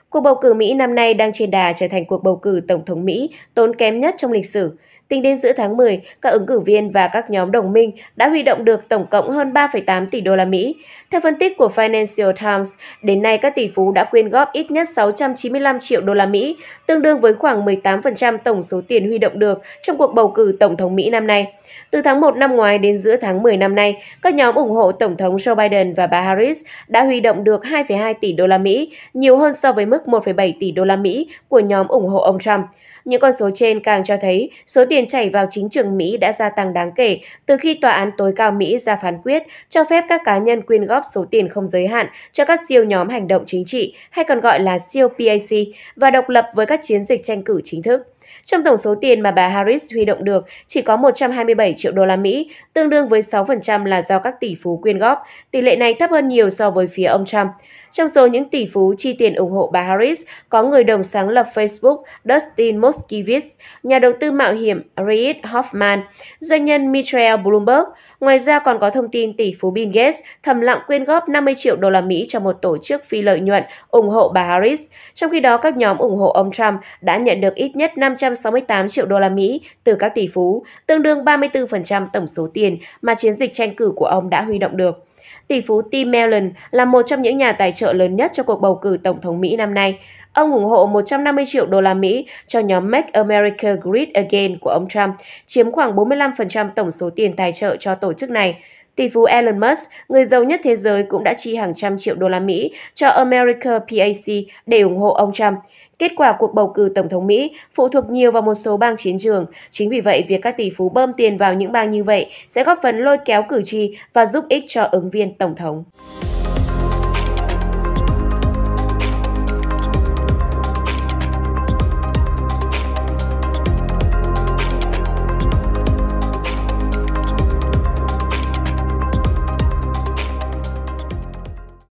Cuộc bầu cử Mỹ năm nay đang trên đà trở thành cuộc bầu cử Tổng thống Mỹ tốn kém nhất trong lịch sử Tính đến giữa tháng 10, các ứng cử viên và các nhóm đồng minh đã huy động được tổng cộng hơn 3,8 tỷ đô la Mỹ. Theo phân tích của Financial Times, đến nay các tỷ phú đã quyên góp ít nhất 695 triệu đô la Mỹ, tương đương với khoảng 18% tổng số tiền huy động được trong cuộc bầu cử tổng thống Mỹ năm nay. Từ tháng 1 năm ngoái đến giữa tháng 10 năm nay, các nhóm ủng hộ tổng thống Joe Biden và bà Harris đã huy động được 2,2 tỷ đô la Mỹ, nhiều hơn so với mức 1,7 tỷ đô la Mỹ của nhóm ủng hộ ông Trump. Những con số trên càng cho thấy số tiền chảy vào chính trường Mỹ đã gia tăng đáng kể từ khi Tòa án tối cao Mỹ ra phán quyết cho phép các cá nhân quyên góp số tiền không giới hạn cho các siêu nhóm hành động chính trị hay còn gọi là siêu PAC và độc lập với các chiến dịch tranh cử chính thức. Trong tổng số tiền mà bà Harris huy động được, chỉ có 127 triệu đô la Mỹ, tương đương với 6% là do các tỷ phú quyên góp. Tỷ lệ này thấp hơn nhiều so với phía ông Trump. Trong số những tỷ phú chi tiền ủng hộ bà Harris, có người đồng sáng lập Facebook Dustin Moskovitz, nhà đầu tư mạo hiểm Reid Hoffman, doanh nhân Michael Bloomberg. Ngoài ra còn có thông tin tỷ phú Bill Gates thầm lặng quyên góp 50 triệu đô la Mỹ cho một tổ chức phi lợi nhuận ủng hộ bà Harris. Trong khi đó, các nhóm ủng hộ ông Trump đã nhận được ít nhất 5 568 triệu đô la Mỹ từ các tỷ phú, tương đương 34% tổng số tiền mà chiến dịch tranh cử của ông đã huy động được. Tỷ phú Tim Mellon là một trong những nhà tài trợ lớn nhất cho cuộc bầu cử tổng thống Mỹ năm nay. Ông ủng hộ 150 triệu đô la Mỹ cho nhóm Make America Great Again của ông Trump, chiếm khoảng 45% tổng số tiền tài trợ cho tổ chức này. Tỷ phú Elon Musk, người giàu nhất thế giới cũng đã chi hàng trăm triệu đô la Mỹ cho America PAC để ủng hộ ông Trump. Kết quả cuộc bầu cử Tổng thống Mỹ phụ thuộc nhiều vào một số bang chiến trường. Chính vì vậy, việc các tỷ phú bơm tiền vào những bang như vậy sẽ góp phần lôi kéo cử tri và giúp ích cho ứng viên Tổng thống.